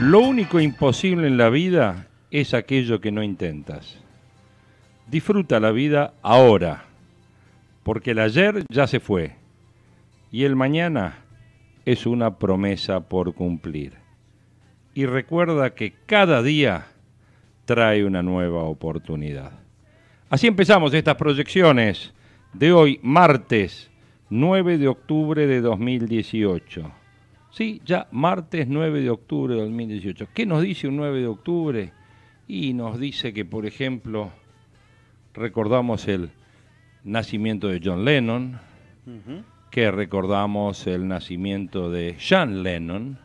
lo único imposible en la vida es aquello que no intentas. Disfruta la vida ahora, porque el ayer ya se fue y el mañana es una promesa por cumplir. Y recuerda que cada día trae una nueva oportunidad. Así empezamos estas proyecciones de hoy, martes 9 de octubre de 2018. Sí, ya martes 9 de octubre de 2018. ¿Qué nos dice un 9 de octubre? Y nos dice que, por ejemplo, recordamos el nacimiento de John Lennon, que recordamos el nacimiento de Sean Lennon,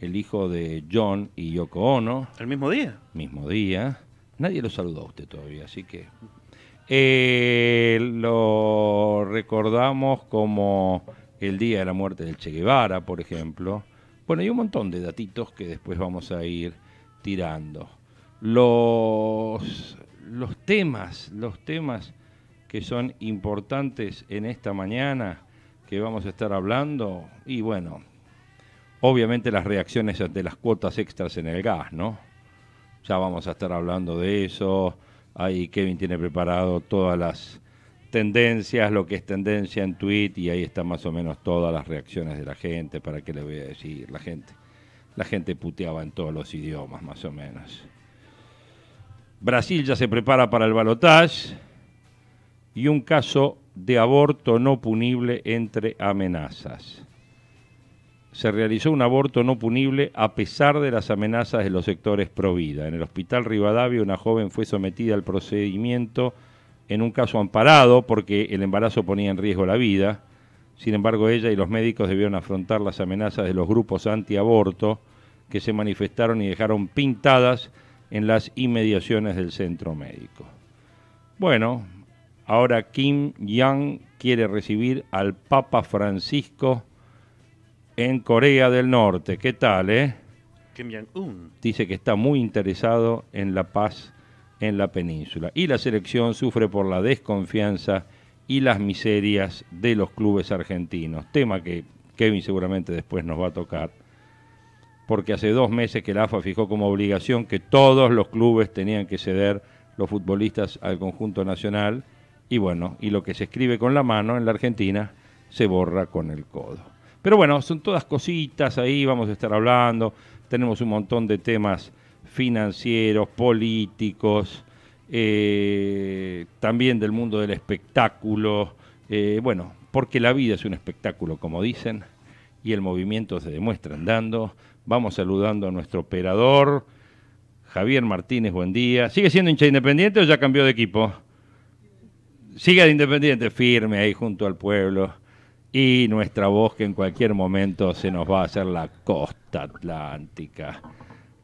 el hijo de John y Yoko Ono. ¿El mismo día? Mismo día. Nadie lo saludó a usted todavía, así que... Eh, lo recordamos como el día de la muerte del Che Guevara, por ejemplo. Bueno, hay un montón de datitos que después vamos a ir tirando. Los, los temas, los temas que son importantes en esta mañana que vamos a estar hablando y bueno, obviamente las reacciones de las cuotas extras en el gas, ¿no? Ya vamos a estar hablando de eso. Ahí Kevin tiene preparado todas las tendencias, lo que es tendencia en tweet y ahí están más o menos todas las reacciones de la gente, para qué le voy a decir, la gente la gente puteaba en todos los idiomas más o menos. Brasil ya se prepara para el balotaje y un caso de aborto no punible entre amenazas. Se realizó un aborto no punible a pesar de las amenazas de los sectores pro vida. En el hospital Rivadavia una joven fue sometida al procedimiento en un caso amparado porque el embarazo ponía en riesgo la vida. Sin embargo, ella y los médicos debieron afrontar las amenazas de los grupos antiaborto que se manifestaron y dejaron pintadas en las inmediaciones del centro médico. Bueno, ahora Kim Young quiere recibir al Papa Francisco en Corea del Norte. ¿Qué tal, eh? Kim Jong-un. Dice que está muy interesado en la paz en la península. Y la selección sufre por la desconfianza y las miserias de los clubes argentinos, tema que Kevin seguramente después nos va a tocar, porque hace dos meses que la AFA fijó como obligación que todos los clubes tenían que ceder los futbolistas al conjunto nacional, y bueno, y lo que se escribe con la mano en la Argentina se borra con el codo. Pero bueno, son todas cositas ahí, vamos a estar hablando, tenemos un montón de temas financieros, políticos, eh, también del mundo del espectáculo, eh, bueno, porque la vida es un espectáculo, como dicen, y el movimiento se demuestra andando. Vamos saludando a nuestro operador, Javier Martínez, buen día. ¿Sigue siendo hincha independiente o ya cambió de equipo? Sigue de independiente, firme ahí junto al pueblo. Y nuestra voz que en cualquier momento se nos va a hacer la costa atlántica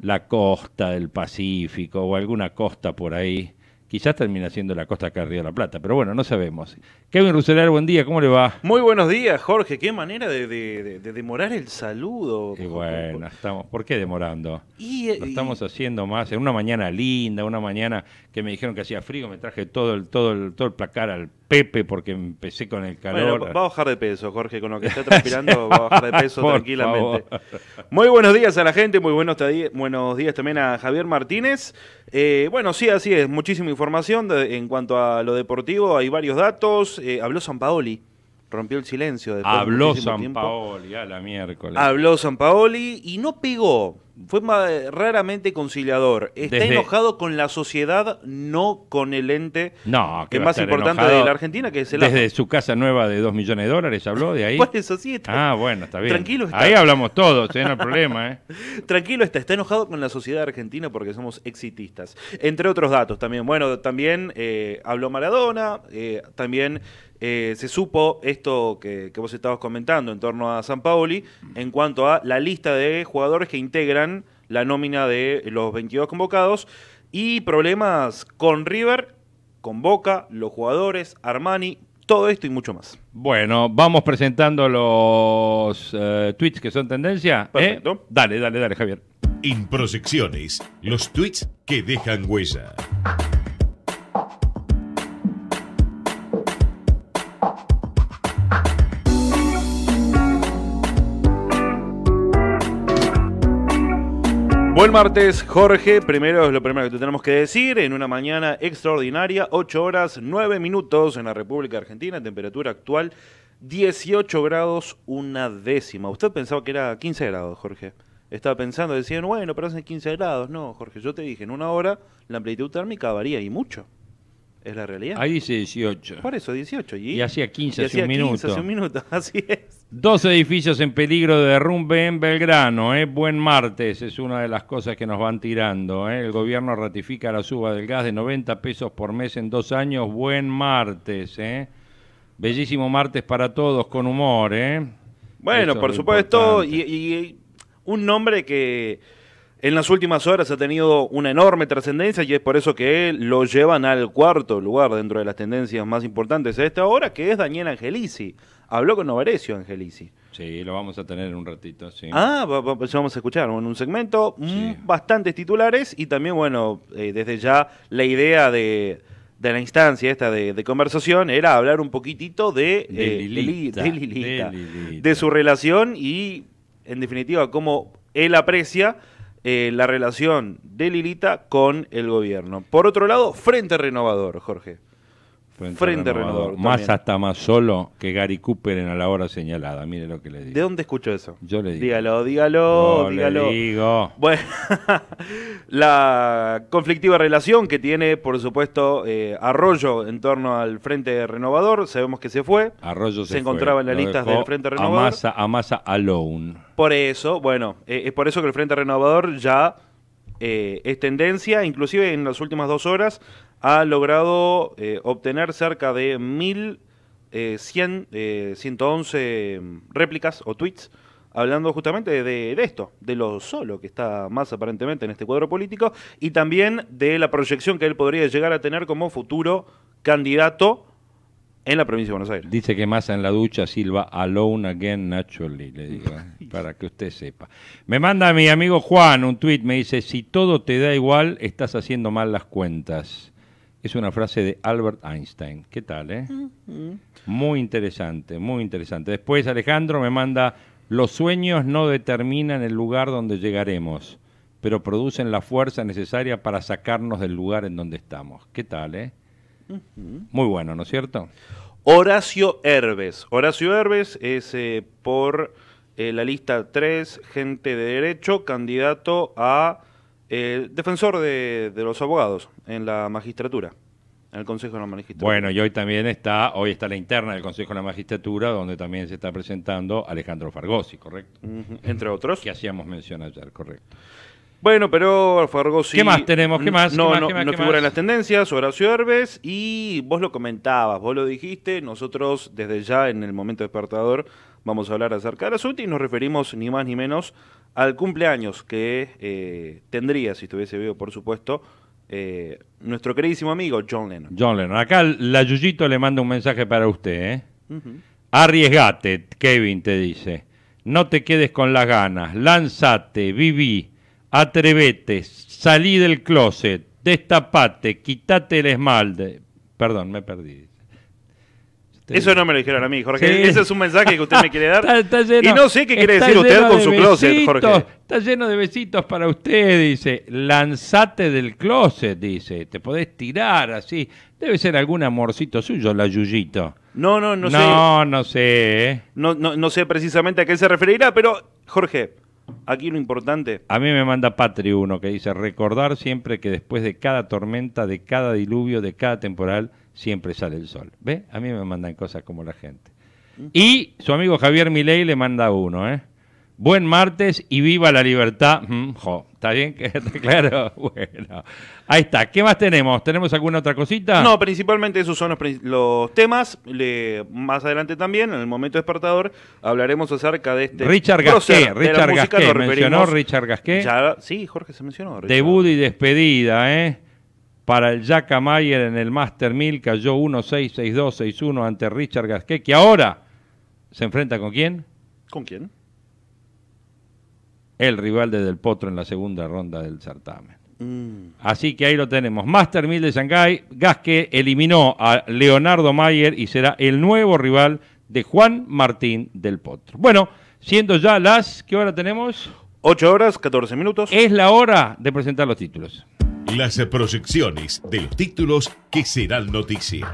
la costa del Pacífico o alguna costa por ahí Quizás termina siendo la Costa acá arriba de la Plata, pero bueno, no sabemos. Kevin Ruselar, buen día, ¿cómo le va? Muy buenos días, Jorge. Qué manera de, demorar el saludo. Qué bueno, estamos, ¿por qué demorando? Lo eh, estamos haciendo más en una mañana linda, una mañana que me dijeron que hacía frío, me traje todo el, todo el, todo el placar al Pepe porque empecé con el calor. va a bajar de peso, Jorge, con lo que está transpirando va a bajar de peso tranquilamente. Muy buenos días a la gente, muy buenos, buenos días también a Javier Martínez. Eh, bueno, sí, así es, muchísimo información en cuanto a lo deportivo. Hay varios datos. Eh, habló San Paoli rompió el silencio. Habló de San Paoli a la miércoles. Habló San Paoli y no pegó. Fue raramente conciliador. Está enojado con la sociedad, no con el ente no, que más importante de la Argentina, que es el Desde su casa nueva de 2 millones de dólares habló de ahí. Pues eso Ah, bueno, está bien. Tranquilo está. Ahí hablamos todos, tiene ¿eh? no hay problema. ¿eh? Tranquilo está. Está enojado con la sociedad argentina porque somos exitistas. Entre otros datos también. Bueno, también eh, habló Maradona, eh, también eh, se supo esto que, vos estabas comentando en torno a San Paoli en cuanto a la lista de jugadores que integran la nómina de los 22 convocados y problemas con River, con Boca, los jugadores, Armani, todo esto y mucho más. Bueno, vamos presentando los eh, tweets que son tendencia. ¿eh? Dale, dale, dale, Javier. Improsecciones. los tweets que dejan huella. el martes, Jorge, primero es lo primero que te tenemos que decir, en una mañana extraordinaria, 8 horas 9 minutos en la República Argentina, temperatura actual 18 grados una décima. Usted pensaba que era 15 grados, Jorge. Estaba pensando, decían, bueno, pero hacen 15 grados. No, Jorge, yo te dije, en una hora la amplitud térmica varía y mucho. Es la realidad. Ahí dice 18. Por eso, 18. Y, hacía 15 y hace un 15 así es. Dos edificios en peligro de derrumbe en Belgrano. ¿eh? Buen martes es una de las cosas que nos van tirando. ¿eh? El gobierno ratifica la suba del gas de 90 pesos por mes en dos años. Buen martes. ¿eh? Bellísimo martes para todos, con humor. ¿eh? Bueno, por supuesto, y, un nombre que en las últimas horas ha tenido una enorme trascendencia y es por eso que lo llevan al cuarto lugar dentro de las tendencias más importantes a esta hora, que es Daniel Angelici habló con Novarecio Angelici. Sí, lo vamos a tener en un ratito, sí. Ah, pues vamos a escuchar en un segmento, mm, bastantes titulares y también, bueno, eh, desde ya la idea de, la instancia esta de, conversación era hablar un poquitito de, de, eh, Lilita, de, su relación y, en definitiva, cómo él aprecia eh, la relación de Lilita con el gobierno. Por otro lado, Frente Renovador, Jorge. Frente, Renovador. más hasta más solo que Gary Cooper en a la hora señalada. Mire lo que le digo. ¿De dónde escucho eso? Yo le digo. Dígalo, dígalo, dígalo. digo. Bueno, la conflictiva relación que tiene, por supuesto, eh, Arroyo en torno al Frente Renovador. Sabemos que se fue. Arroyo se, se encontraba en las listas del Frente Renovador. a masa, alone. Por eso, bueno, eh, es por eso que el Frente Renovador ya eh, es tendencia, inclusive en las últimas dos horas ha logrado eh, obtener cerca de 1.111 eh, eh, mm, réplicas o tweets hablando justamente de, esto, de lo solo que está más aparentemente en este cuadro político y también de la proyección que él podría llegar a tener como futuro candidato en la provincia de Buenos Aires. Dice que Massa en la ducha Silva, alone again naturally, le digo, para que usted sepa. Me manda mi amigo Juan un tweet, me dice, si todo te da igual, estás haciendo mal las cuentas es una frase de Albert Einstein. ¿Qué tal, eh? Muy interesante, muy interesante. Después Alejandro me manda, los sueños no determinan el lugar donde llegaremos, pero producen la fuerza necesaria para sacarnos del lugar en donde estamos. ¿Qué tal, eh? Muy bueno, ¿no es cierto? Horacio Herbes. Horacio Herbes es eh, por eh, la lista 3, gente de derecho, candidato a eh, defensor de, los abogados en la magistratura, en el Consejo de la Magistratura. Bueno, y hoy también está, hoy está la interna del Consejo de la Magistratura, donde también se está presentando Alejandro Fargosi, ¿correcto? Entre otros. Que hacíamos mención ayer, correcto. Bueno, pero Fargosi... ¿Qué más tenemos? ¿Qué más? No, no, figura las tendencias, Horacio Herbes, y vos lo comentabas, vos lo dijiste, nosotros desde ya en el momento despertador vamos a hablar acerca la asunto y nos referimos ni más ni menos al cumpleaños que eh, tendría, si estuviese vivo, por supuesto, eh, nuestro queridísimo amigo John Lennon. John Lennon. Acá la Yuyito le manda un mensaje para usted. ¿eh? Arriesgate, Kevin te dice. No te quedes con las ganas. Lánzate, viví, atrevete, salí del closet, destapate, quítate el esmalte. Perdón, me perdí. Eso no me lo dijeron a mí, Jorge. Ese es un mensaje que usted me quiere dar. y no sé qué quiere decir usted con su closet, Jorge. Está lleno de besitos para usted, dice. Lanzate del closet, dice. Te podés tirar así. Debe ser algún amorcito suyo, la Yuyito. No, no, no, sé. No, no sé. ¿eh? No, no, no sé precisamente a qué se referirá, pero, Jorge, Aquí lo importante. A mí me manda Patri uno que dice: recordar siempre que después de cada tormenta, de cada diluvio, de cada temporal, siempre sale el sol. ¿Ve? A mí me mandan cosas como la gente. Y su amigo Javier Milei le manda uno, ¿eh? Buen martes y viva la libertad. Mm, jo, ¿Está bien? claro. Bueno, ahí está. ¿Qué más tenemos? ¿Tenemos alguna otra cosita? No, principalmente esos son los, temas. más adelante también, en el momento despertador, hablaremos acerca de este. Richard Gasquet. Richard Gasquet. ¿Mencionó Richard Gasquet? sí, Jorge se mencionó. De Debut y despedida, ¿eh? Para el Mayer en el Master 1000 cayó 1-6-6-2-6-1 ante Richard Gasquet, que ahora se enfrenta con quién? ¿Con quién? El rival de Del Potro en la segunda ronda del certamen. Mm. Así que ahí lo tenemos. Master 1000 de Shanghai. Gasquet eliminó a Leonardo Mayer y será el nuevo rival de Juan Martín Del Potro. Bueno, siendo ya las, ¿qué hora tenemos? 8 horas, 14 minutos. Es la hora de presentar los títulos las proyecciones de los títulos que serán noticia.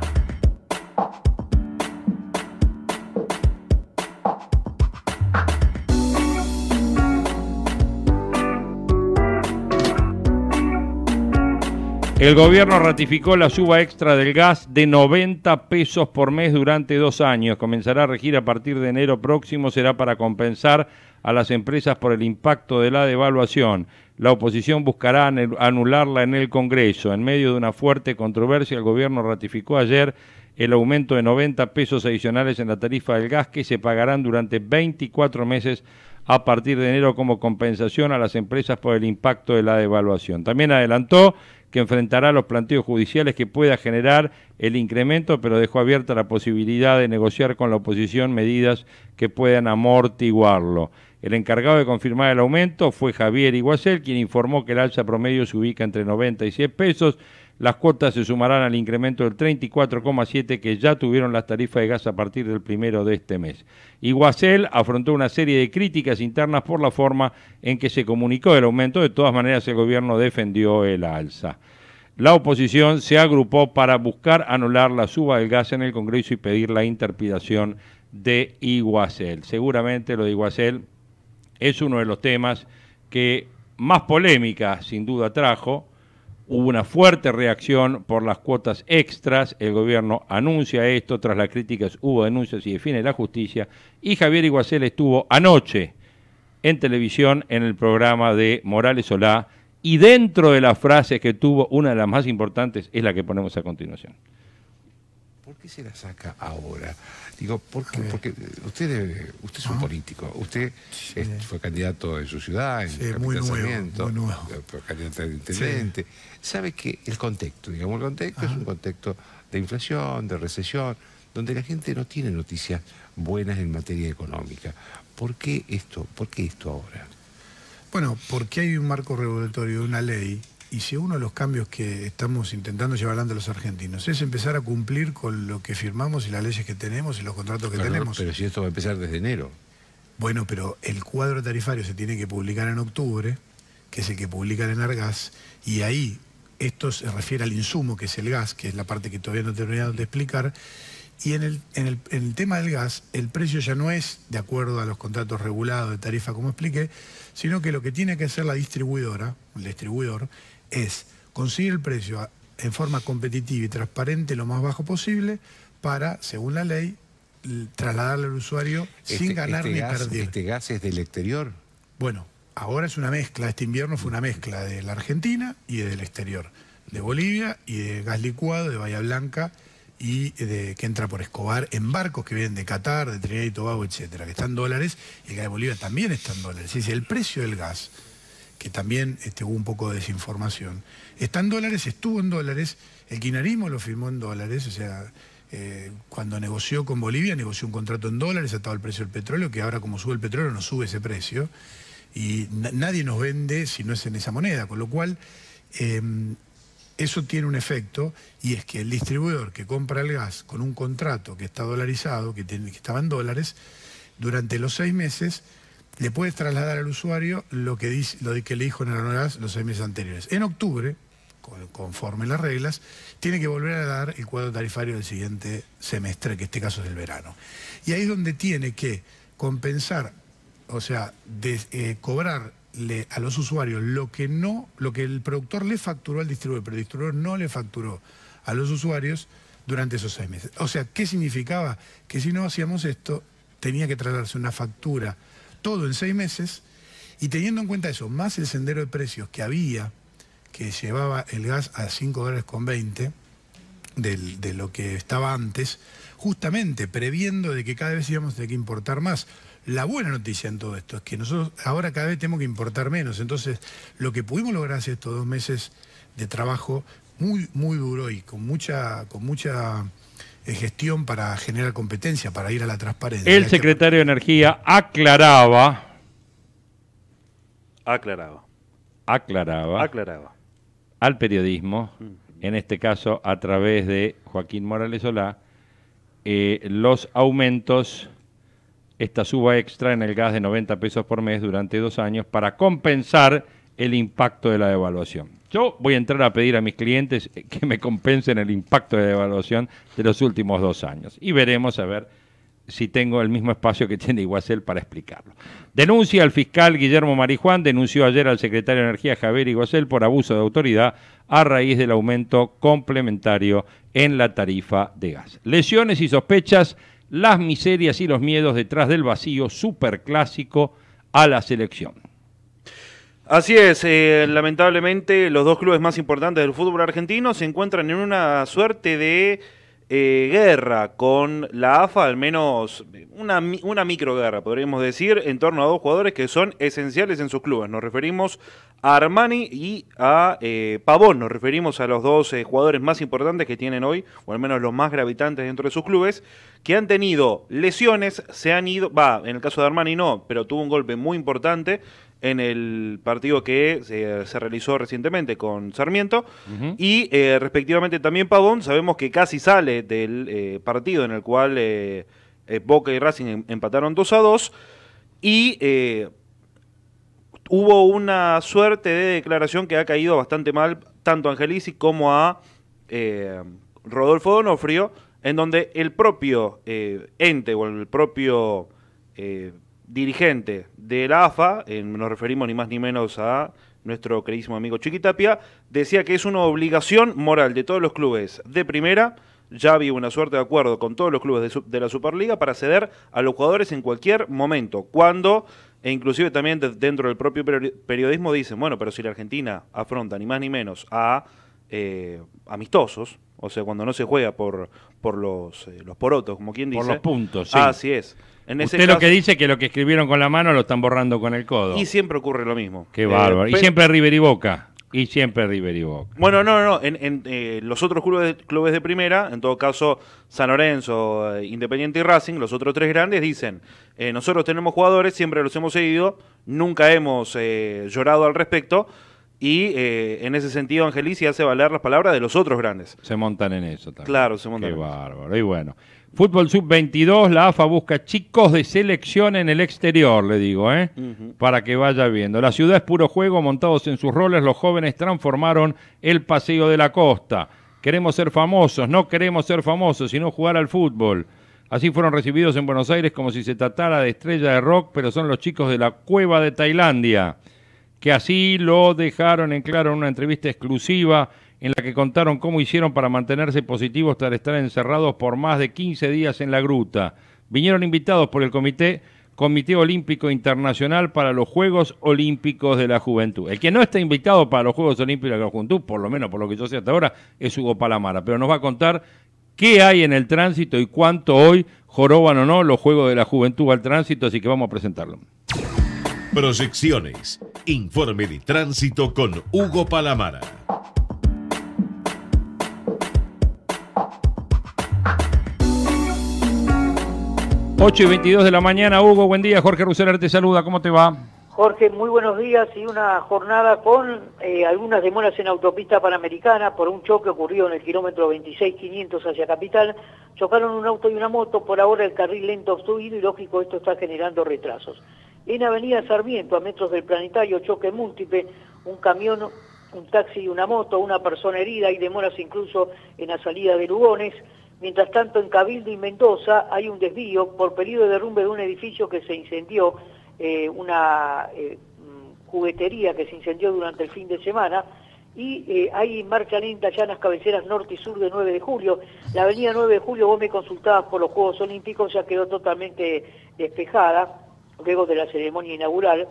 El gobierno ratificó la suba extra del gas de 90 pesos por mes durante dos años. Comenzará a regir a partir de enero próximo. Será para compensar a las empresas por el impacto de la devaluación. La oposición buscará anularla en el Congreso. En medio de una fuerte controversia, el gobierno ratificó ayer el aumento de 90 pesos adicionales en la tarifa del gas que se pagarán durante 24 meses a partir de enero como compensación a las empresas por el impacto de la devaluación. También adelantó que enfrentará los planteos judiciales que pueda generar el incremento, pero dejó abierta la posibilidad de negociar con la oposición medidas que puedan amortiguarlo. El encargado de confirmar el aumento fue Javier Iguacel, quien informó que el alza promedio se ubica entre 90 y 100 pesos. Las cuotas se sumarán al incremento del 34,7 que ya tuvieron las tarifas de gas a partir del primero de este mes. Iguacel afrontó una serie de críticas internas por la forma en que se comunicó el aumento. De todas maneras, el gobierno defendió el alza. La oposición se agrupó para buscar anular la suba del gas en el Congreso y pedir la interpelación de Iguacel. Seguramente lo de Iguacel es uno de los temas que más polémica sin duda trajo. Hubo una fuerte reacción por las cuotas extras, el gobierno anuncia esto, tras las críticas hubo denuncias y define la justicia, y Javier Iguacel estuvo anoche en televisión en el programa de Morales Solá, y dentro de las frases que tuvo, una de las más importantes es la que ponemos a continuación. ¿Por qué se la saca ahora? Digo, ¿por qué? Porque eh, usted, eh, usted es un político. Usted eh, fue candidato en su ciudad, en el muy nuevo, Fue candidato de intendente. Sabe que el contexto, digamos, el contexto es un contexto de inflación, de recesión, donde la gente no tiene noticias buenas en materia económica. ¿Por qué esto? ¿Por qué esto ahora? Bueno, porque hay un marco regulatorio, de una ley y si uno de los cambios que estamos intentando llevar adelante a los argentinos es empezar a cumplir con lo que firmamos y las leyes que tenemos y los contratos que tenemos. Pero si esto va a empezar desde enero. Bueno, pero el cuadro tarifario se tiene que publicar en octubre, que es el que publica en Argas... y ahí esto se refiere al insumo, que es el gas, que es la parte que todavía no he terminado de explicar. Y en, el, en el, tema del gas, el precio ya no es de acuerdo a los contratos regulados de tarifa, como expliqué, sino que lo que tiene que hacer la distribuidora, el distribuidor, es conseguir el precio en forma competitiva y transparente lo más bajo posible para, según la ley, trasladarle al usuario sin este, ganar este ni perder. ¿Este gas es del exterior? Bueno, ahora es una mezcla. Este invierno fue una mezcla de la Argentina y del exterior. De Bolivia y de gas licuado de Bahía Blanca y de, que entra por Escobar en barcos que vienen de Qatar, de Trinidad y Tobago, etcétera, que están dólares, y el gas de Bolivia también están en dólares. Es decir, el precio del gas que también este, hubo un poco de desinformación. Está en dólares, estuvo en dólares, el guinarismo lo firmó en dólares, o sea, eh, cuando negoció con Bolivia, negoció un contrato en dólares, ...estaba el precio del petróleo, que ahora como sube el petróleo no sube ese precio, y nadie nos vende si no es en esa moneda, con lo cual em, eso tiene un efecto, y es que el distribuidor que compra el gas con un contrato que está dolarizado, que, que estaba en dólares, durante los seis meses le puedes trasladar al usuario lo que, dice, lo que le dijo en el los seis meses anteriores. En octubre, conforme las reglas, tiene que volver a dar el cuadro tarifario del siguiente semestre, que en este caso es el verano. Y ahí es donde tiene que compensar, o sea, eh, cobrarle a los usuarios lo que no, lo que el productor le facturó al distribuidor, pero el distribuidor no le facturó a los usuarios durante esos seis meses. O sea, ¿qué significaba? Que si no hacíamos esto, tenía que trasladarse una factura todo en seis meses, y teniendo en cuenta eso, más el sendero de precios que había, que llevaba el gas a 5 dólares con 20, de lo que estaba antes, justamente previendo de que cada vez íbamos a tener que importar más. La buena noticia en todo esto es que nosotros ahora cada vez tenemos que importar menos. Entonces, lo que pudimos lograr hace estos dos meses de trabajo muy, muy duro y con mucha, con mucha eh, gestión para generar competencia, para ir a la transparencia. El secretario de Energía aclaraba. Aclaraba. Aclaraba. Aclaraba. Al periodismo, mm. en este caso a través de Joaquín Morales Solá, eh, los aumentos, esta suba extra en el gas de 90 pesos por mes durante dos años para compensar el impacto de la devaluación. Yo voy a entrar a pedir a mis clientes que me compensen el impacto de la devaluación de los últimos dos años y veremos a ver si tengo el mismo espacio que tiene Iguacel para explicarlo. Denuncia al fiscal Guillermo Marijuán, denunció ayer al secretario de Energía Javier Iguacel por abuso de autoridad a raíz del aumento complementario en la tarifa de gas. Lesiones y sospechas, las miserias y los miedos detrás del vacío superclásico a la selección. Así es, eh, lamentablemente los dos clubes más importantes del fútbol argentino se encuentran en una suerte de eh, guerra con la AFA, al menos una, una microguerra, podríamos decir, en torno a dos jugadores que son esenciales en sus clubes. Nos referimos a Armani y a eh, Pavón, nos referimos a los dos eh, jugadores más importantes que tienen hoy, o al menos los más gravitantes dentro de sus clubes, que han tenido lesiones, se han ido, va, en el caso de Armani no, pero tuvo un golpe muy importante en el partido que eh, se, realizó recientemente con Sarmiento. Y eh, respectivamente también Pavón, sabemos que casi sale del eh, partido en el cual Boca y Racing em, empataron 2 a 2. Y hubo una suerte de declaración que ha caído bastante mal tanto a Angelici como a Rodolfo Donofrio, en donde el propio ente o el propio dirigente del AFA, eh, nos referimos ni más ni menos a nuestro queridísimo amigo Chiquitapia, decía que es una obligación moral de todos los clubes de primera ya había una suerte de acuerdo con todos los clubes de, la Superliga para ceder a los jugadores en cualquier momento, cuando, e inclusive también dentro del propio periodismo dicen, bueno, pero si la Argentina afronta ni más ni menos a eh, amistosos, o sea, cuando no se juega por, por los, eh, los porotos, como quien dice. Por los puntos, sí. Así es. Usted lo que dice que lo que escribieron con la mano lo están borrando con el codo. Y siempre ocurre lo mismo. Qué bárbaro. Y siempre River y Boca. Y siempre River y Boca. Bueno, no, no. En, en eh, los otros clubes de, primera, en todo caso San Lorenzo, eh, Independiente y Racing, los otros tres grandes dicen, eh, nosotros tenemos jugadores, siempre los hemos seguido, nunca hemos llorado al respecto. Y en ese sentido, Angelici hace valer las palabras de los otros grandes. Se montan en eso también. Claro, se montan. Qué bárbaro. Y bueno. Fútbol sub-22, la AFA busca chicos de selección en el exterior, le digo, ¿eh? para que vaya viendo. La ciudad es puro juego, montados en sus roles, los jóvenes transformaron el paseo de la costa. Queremos ser famosos, no queremos ser famosos, sino jugar al fútbol. Así fueron recibidos en Buenos Aires como si se tratara de estrella de rock, pero son los chicos de la cueva de Tailandia, que así lo dejaron en claro en una entrevista exclusiva en la que contaron cómo hicieron para mantenerse positivos tras estar encerrados por más de 15 días en la gruta. Vinieron invitados por el Comité, Comité Olímpico Internacional para los Juegos Olímpicos de la Juventud. El que no está invitado para los Juegos Olímpicos de la Juventud, por lo menos por lo que yo sé hasta ahora, es Hugo Palamara, pero nos va a contar qué hay en el tránsito y cuánto hoy joroban o no los Juegos de la Juventud al tránsito, así que vamos a presentarlo. Proyecciones. Informe de tránsito con Hugo Palamara. 8 y 22 de la mañana, Hugo, buen día. Jorge Ruselar te saluda, ¿cómo te va? Jorge, muy buenos días y una jornada con eh, algunas demoras en autopista panamericana por un choque ocurrido en el kilómetro 500 hacia Capital. Chocaron un auto y una moto, por ahora el carril lento obstruido y lógico esto está generando retrasos. En Avenida Sarmiento, a metros del planetario, choque múltiple, un camión, un taxi y una moto, una persona herida y demoras incluso en la salida de Lugones. Mientras tanto, en Cabildo y Mendoza hay un desvío por peligro de derrumbe de un edificio que se incendió, eh, una eh, mm, juguetería que se incendió durante el fin de semana, y eh, hay marcha lenta ya en las cabeceras norte y sur de 9 de julio. La avenida 9 de julio, vos me consultabas por los Juegos Olímpicos, ya quedó totalmente despejada luego de la ceremonia inaugural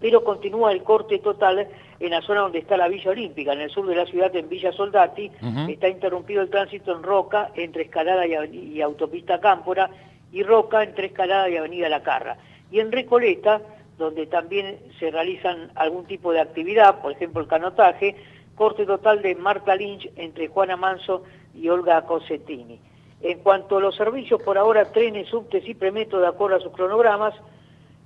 pero continúa el corte total en la zona donde está la Villa Olímpica, en el sur de la ciudad, en Villa Soldati. Está interrumpido el tránsito en Roca, entre Escalada y, Autopista Cámpora, y Roca entre Escalada y Avenida La Carra. Y en Recoleta, donde también se realizan algún tipo de actividad, por ejemplo el canotaje, corte total de Marta Lynch entre Juana Manso y Olga Cosettini. En cuanto a los servicios, por ahora trenes, subtes y premeto de acuerdo a sus cronogramas,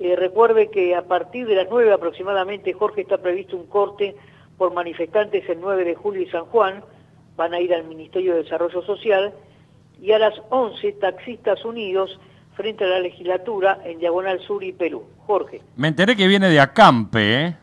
eh, recuerde que a partir de las 9 aproximadamente, Jorge, está previsto un corte por manifestantes el 9 de julio y San Juan, van a ir al Ministerio de Desarrollo Social, y a las 11, Taxistas Unidos, frente a la legislatura, en Diagonal Sur y Perú. Jorge. Me enteré que viene de Acampe, ¿eh?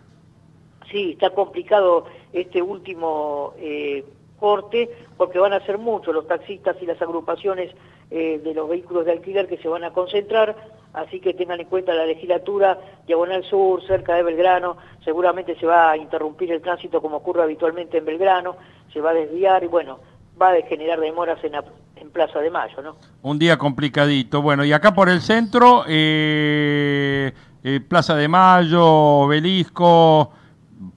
Sí, está complicado este último eh, corte, porque van a ser muchos los taxistas y las agrupaciones eh, de los vehículos de alquiler que se van a concentrar así que tengan en cuenta la legislatura, Diagonal Sur, cerca de Belgrano, seguramente se va a interrumpir el tránsito como ocurre habitualmente en Belgrano, se va a desviar y bueno, va a generar demoras en, en Plaza de Mayo, ¿no? Un día complicadito. Bueno, y acá por el centro, eh, eh, Plaza de Mayo, Belisco,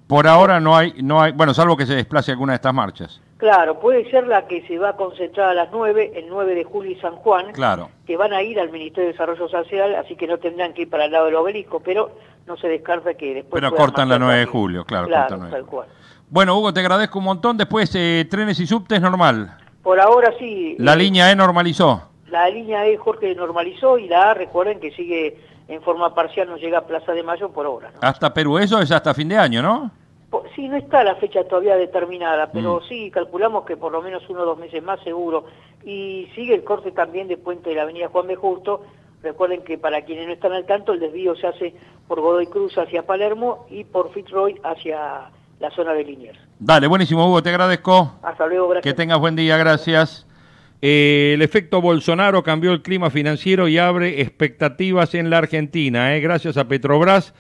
por ahora no hay, no hay, bueno, salvo que se desplace alguna de estas marchas. Claro, puede ser la que se va a concentrar a las 9, el 9 de julio y San Juan, claro. que van a ir al Ministerio de Desarrollo Social, así que no tendrán que ir para el lado del obelisco, pero no se descarta que después... Pero cortan la 9 de julio, claro. cortan Bueno, Hugo, te agradezco un montón. Después, eh, trenes y subtes normal. Por ahora sí. La eh, línea E normalizó. La línea E, Jorge, normalizó y la A, recuerden que sigue en forma parcial, no llega a Plaza de Mayo por ahora. Hasta Perú, eso es hasta fin de año, ¿no? Sí, no está la fecha todavía determinada, pero mm. sí, calculamos que por lo menos uno o dos meses más seguro. Y sigue el corte también de puente de la avenida Juan B. Justo. Recuerden que para quienes no están al tanto, el desvío se hace por Godoy Cruz hacia Palermo y por Fitzroy hacia la zona de Liniers. Dale, buenísimo Hugo, te agradezco. Hasta luego, gracias. Que tengas buen día, gracias. Eh, el efecto Bolsonaro cambió el clima financiero y abre expectativas en la Argentina. Eh. Gracias a Petrobras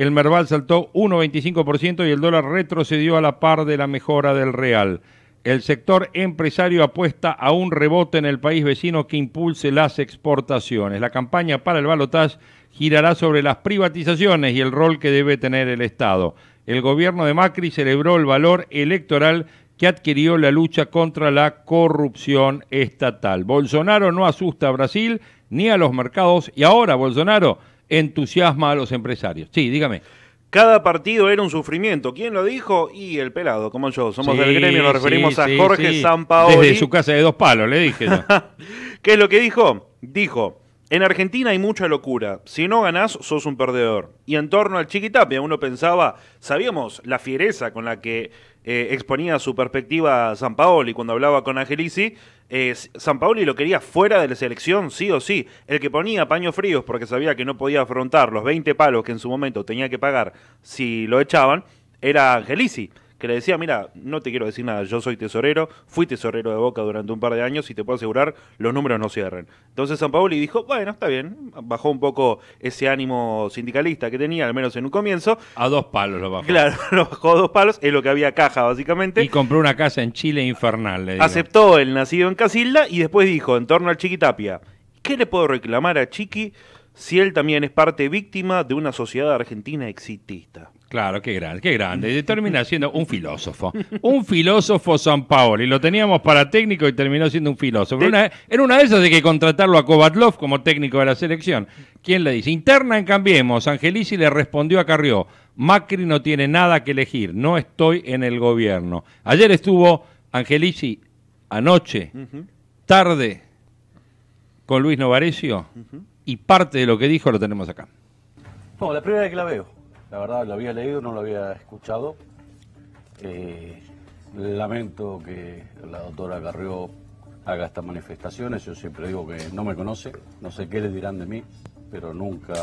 el Merval saltó 1,25% y el dólar retrocedió a la par de la mejora del real. El sector empresario apuesta a un rebote en el país vecino que impulse las exportaciones. La campaña para el balotaje girará sobre las privatizaciones y el rol que debe tener el Estado. El gobierno de Macri celebró el valor electoral que adquirió la lucha contra la corrupción estatal. Bolsonaro no asusta a Brasil ni a los mercados y ahora Bolsonaro entusiasma a los empresarios. Sí, dígame. Cada partido era un sufrimiento. ¿Quién lo dijo? Y el pelado, como yo. Somos del gremio, nos referimos a Jorge Sampaoli. Desde su casa de dos palos, le dije. yo. ¿Qué es lo que dijo? Dijo, en Argentina hay mucha locura. Si no ganás, sos un perdedor. Y en torno al Chiquitapia, uno pensaba, sabíamos la fiereza con la que eh, exponía su perspectiva a San Paoli cuando hablaba con Angelisi eh, San Paoli lo quería fuera de la selección, sí o sí. El que ponía paños fríos porque sabía que no podía afrontar los 20 palos que en su momento tenía que pagar si lo echaban, era Angelici que le decía, mira, no te quiero decir nada, yo soy tesorero, fui tesorero de Boca durante un par de años y te puedo asegurar, los números no cierran. Entonces San Paoli dijo, bueno, está bien, bajó un poco ese ánimo sindicalista que tenía, al menos en un comienzo. A dos palos lo bajó. Claro, lo bajó a dos palos, es lo que había caja básicamente. Y compró una casa en Chile infernal. Le Aceptó el nacido en Casilda y después dijo, en torno al Chiquitapia, ¿qué le puedo reclamar a Chiqui? si él también es parte víctima de una sociedad argentina exitista. Claro, qué grande, qué grande. Y Termina siendo un filósofo. Un filósofo San Paolo. Y lo teníamos para técnico y terminó siendo un filósofo. Era una, en una de esas de que contratarlo a Kovatlov como técnico de la selección. ¿Quién le dice? Interna en Cambiemos. Angelici le respondió a Carrió. Macri no tiene nada que elegir. No estoy en el gobierno. Ayer estuvo Angelici anoche, tarde, con Luis Novarecio. Y parte de lo que dijo lo tenemos acá. Bueno, la primera vez que la veo la verdad lo había leído, no lo había escuchado. Eh, lamento que la doctora Carrió haga estas manifestaciones. Yo siempre digo que no me conoce, no sé qué le dirán de mí, pero nunca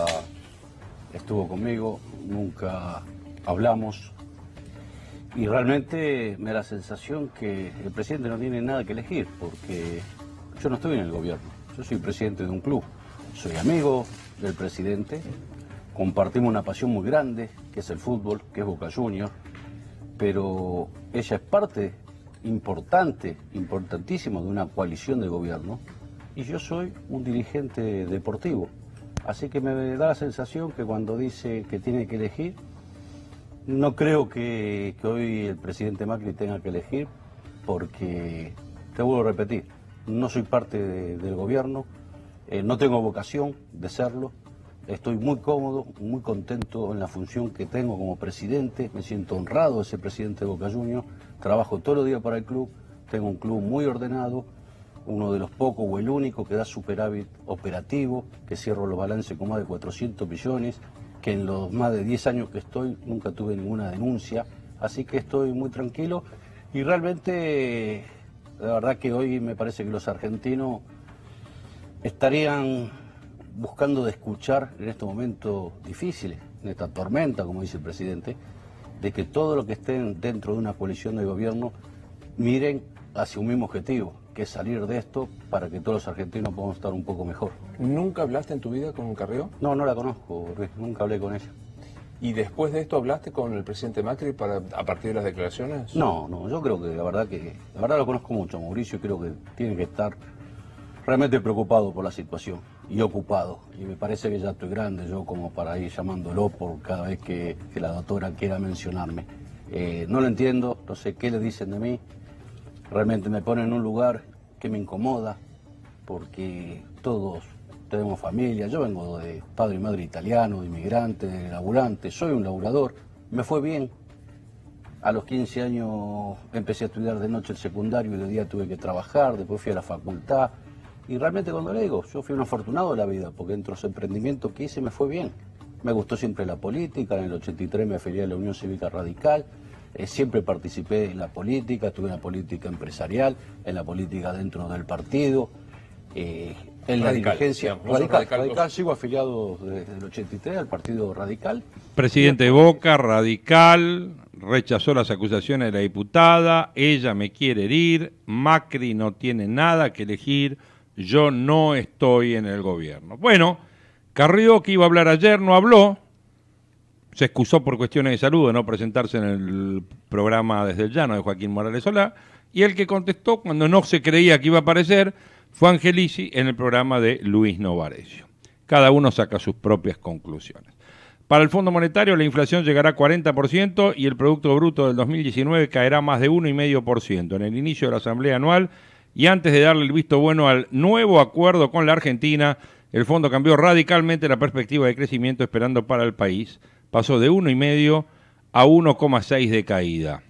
estuvo conmigo, nunca hablamos. Y realmente me da la sensación que el presidente no tiene nada que elegir, porque yo no estoy en el gobierno, yo soy presidente de un club, soy amigo del presidente, compartimos una pasión muy grande, que es el fútbol, que es Boca Juniors, pero ella es parte importante, importantísima de una coalición de gobierno, y yo soy un dirigente deportivo. Así que me da la sensación que cuando dice que tiene que elegir, no creo que, hoy el presidente Macri tenga que elegir, porque, te vuelvo a repetir, no soy parte del gobierno, eh, no tengo vocación de serlo, Estoy muy cómodo, muy contento en la función que tengo como presidente, me siento honrado de ser presidente de Boca Juniors, trabajo todos los días para el club, tengo un club muy ordenado, uno de los pocos o el único que da superávit operativo, que cierro los balances con más de 400 millones, que en los más de 10 años que estoy nunca tuve ninguna denuncia, así que estoy muy tranquilo y realmente la verdad que hoy me parece que los argentinos estarían buscando de escuchar en estos momentos difíciles, en esta tormenta, como dice el presidente, de que todo lo que estén dentro de una coalición de gobierno miren hacia un mismo objetivo, que es salir de esto para que todos los argentinos podamos estar un poco mejor. ¿Nunca hablaste en tu vida con un Carrió? No, no la conozco, nunca hablé con ella. ¿Y después de esto hablaste con el presidente Macri para, a partir de las declaraciones? No, no, yo creo que la verdad que la verdad lo conozco mucho, Mauricio, creo que tiene que estar realmente preocupado por la situación y ocupado. Y me parece que ya estoy grande yo como para ir llamándolo por cada vez que, la doctora quiera mencionarme. Eh, no lo entiendo, no sé qué le dicen de mí. Realmente me ponen en un lugar que me incomoda porque todos tenemos familia. Yo vengo de padre y madre italiano, de inmigrante, de laburante, soy un laburador. Me fue bien. A los 15 años empecé a estudiar de noche el secundario y de día tuve que trabajar, después fui a la facultad y realmente cuando le digo, yo fui un afortunado de la vida, porque entre los emprendimientos que hice me fue bien. Me gustó siempre la política, en el 83 me afilié a la Unión Cívica Radical, eh, siempre participé en la política, estuve en la política empresarial, en la política dentro del partido, eh, en la dirigencia radical, radical, sigo afiliado desde el 83 al Partido Radical. Presidente Boca, radical, rechazó las acusaciones de la diputada, ella me quiere herir, Macri no tiene nada que elegir yo no estoy en el gobierno. Bueno, Carrió, que iba a hablar ayer, no habló, se excusó por cuestiones de salud de no presentarse en el programa desde el llano de Joaquín Morales Solá, y el que contestó cuando no se creía que iba a aparecer fue Angelici en el programa de Luis Novarecio. Cada uno saca sus propias conclusiones. Para el Fondo Monetario la inflación llegará a 40% y el Producto Bruto del 2019 caerá más de 1,5%. En el inicio de la Asamblea Anual y antes de darle el visto bueno al nuevo acuerdo con la Argentina, el fondo cambió radicalmente la perspectiva de crecimiento esperando para el país. Pasó de 1,5 a 1,6 de caída.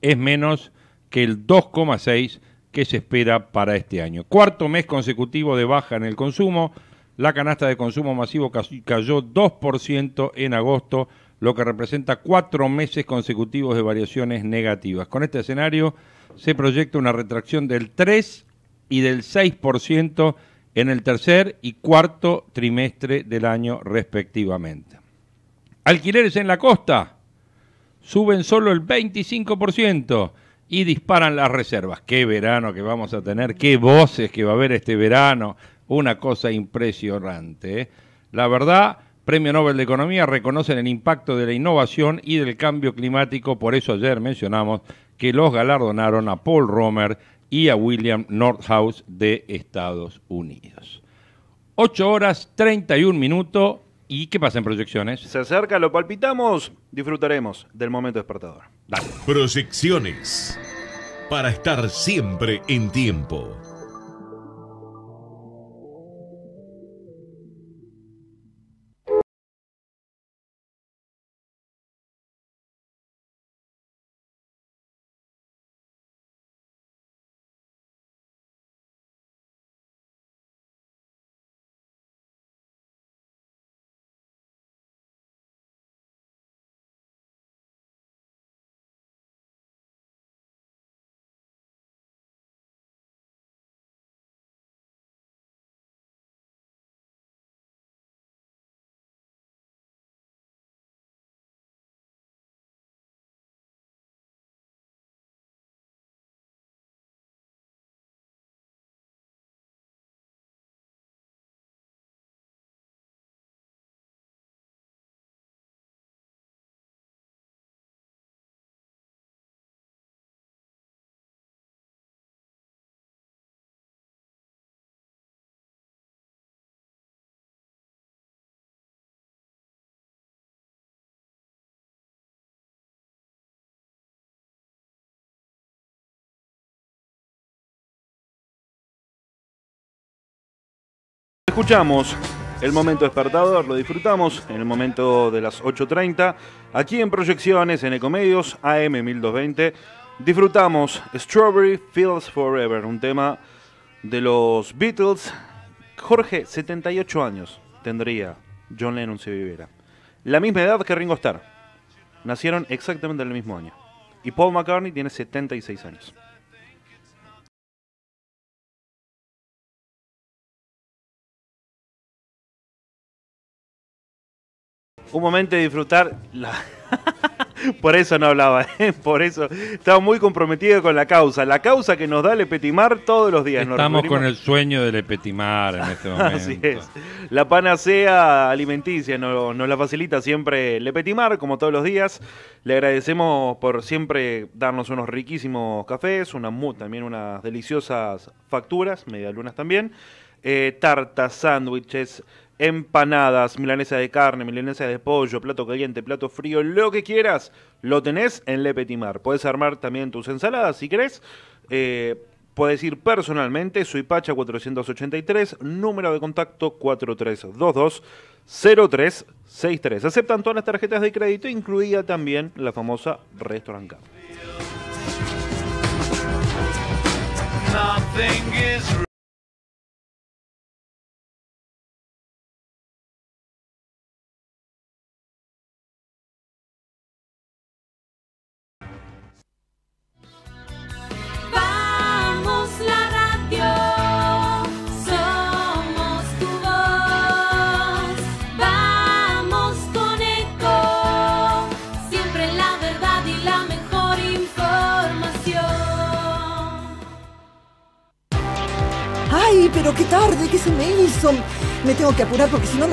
Es menos que el 2,6 que se espera para este año. Cuarto mes consecutivo de baja en el consumo. La canasta de consumo masivo cayó 2% en agosto, lo que representa cuatro meses consecutivos de variaciones negativas. Con este escenario, se proyecta una retracción del 3 y del 6% en el tercer y cuarto trimestre del año respectivamente. Alquileres en la costa suben solo el 25% y disparan las reservas. Qué verano que vamos a tener, qué voces que va a haber este verano, una cosa impresionante. ¿eh? La verdad, Premio Nobel de Economía reconoce el impacto de la innovación y del cambio climático, por eso ayer mencionamos que los galardonaron a Paul Romer y a William Nordhaus de Estados Unidos. 8 horas 31 minutos. ¿Y qué pasa en proyecciones? Se acerca, lo palpitamos, disfrutaremos del momento despertador. Proyecciones. Para estar siempre en tiempo. Escuchamos el momento despertador, lo disfrutamos en el momento de las 8.30, aquí en Proyecciones, en Ecomedios, AM 1220. Disfrutamos Strawberry Fields Forever, un tema de los Beatles. Jorge, 78 años tendría John Lennon si viviera. La misma edad que Ringo Starr. Nacieron exactamente el mismo año. Y Paul McCartney tiene 76 años. un momento de disfrutar. Por eso no hablaba, ¿eh? por eso estaba muy comprometido con la causa, la causa que nos da Lepetimar todos los días. Estamos con el sueño de Lepetimar en este momento. Así es. La panacea alimenticia nos, la facilita siempre Lepetimar, como todos los días. Le agradecemos por siempre darnos unos riquísimos cafés, una, también unas deliciosas facturas, medialunas también, eh, tartas, sándwiches empanadas, milanesa de carne, milanesa de pollo, plato caliente, plato frío, lo que quieras, lo tenés en Le Petit Puedes armar también tus ensaladas si querés. Eh, puedes ir personalmente, soy Pacha 483, número de contacto 4322-0363. Aceptan todas las tarjetas de crédito, incluida también la famosa Restaurant Card.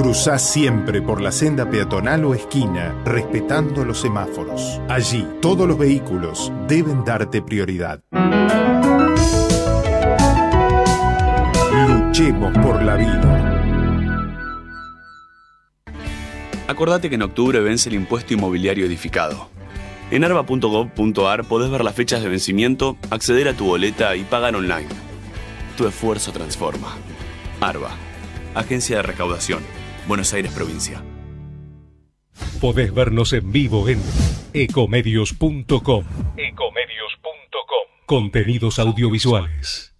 Cruzá siempre por la senda peatonal o esquina, respetando los semáforos. Allí, todos los vehículos deben darte prioridad. Luchemos por la vida. Acordate que en octubre vence el impuesto inmobiliario edificado. En arba.gov.ar podés ver las fechas de vencimiento, acceder a tu boleta y pagar online. Tu esfuerzo transforma. ARBA, Agencia de Recaudación. Buenos Aires provincia. Podés vernos en vivo en ecomedios.com. Ecomedios.com. Contenidos audiovisuales.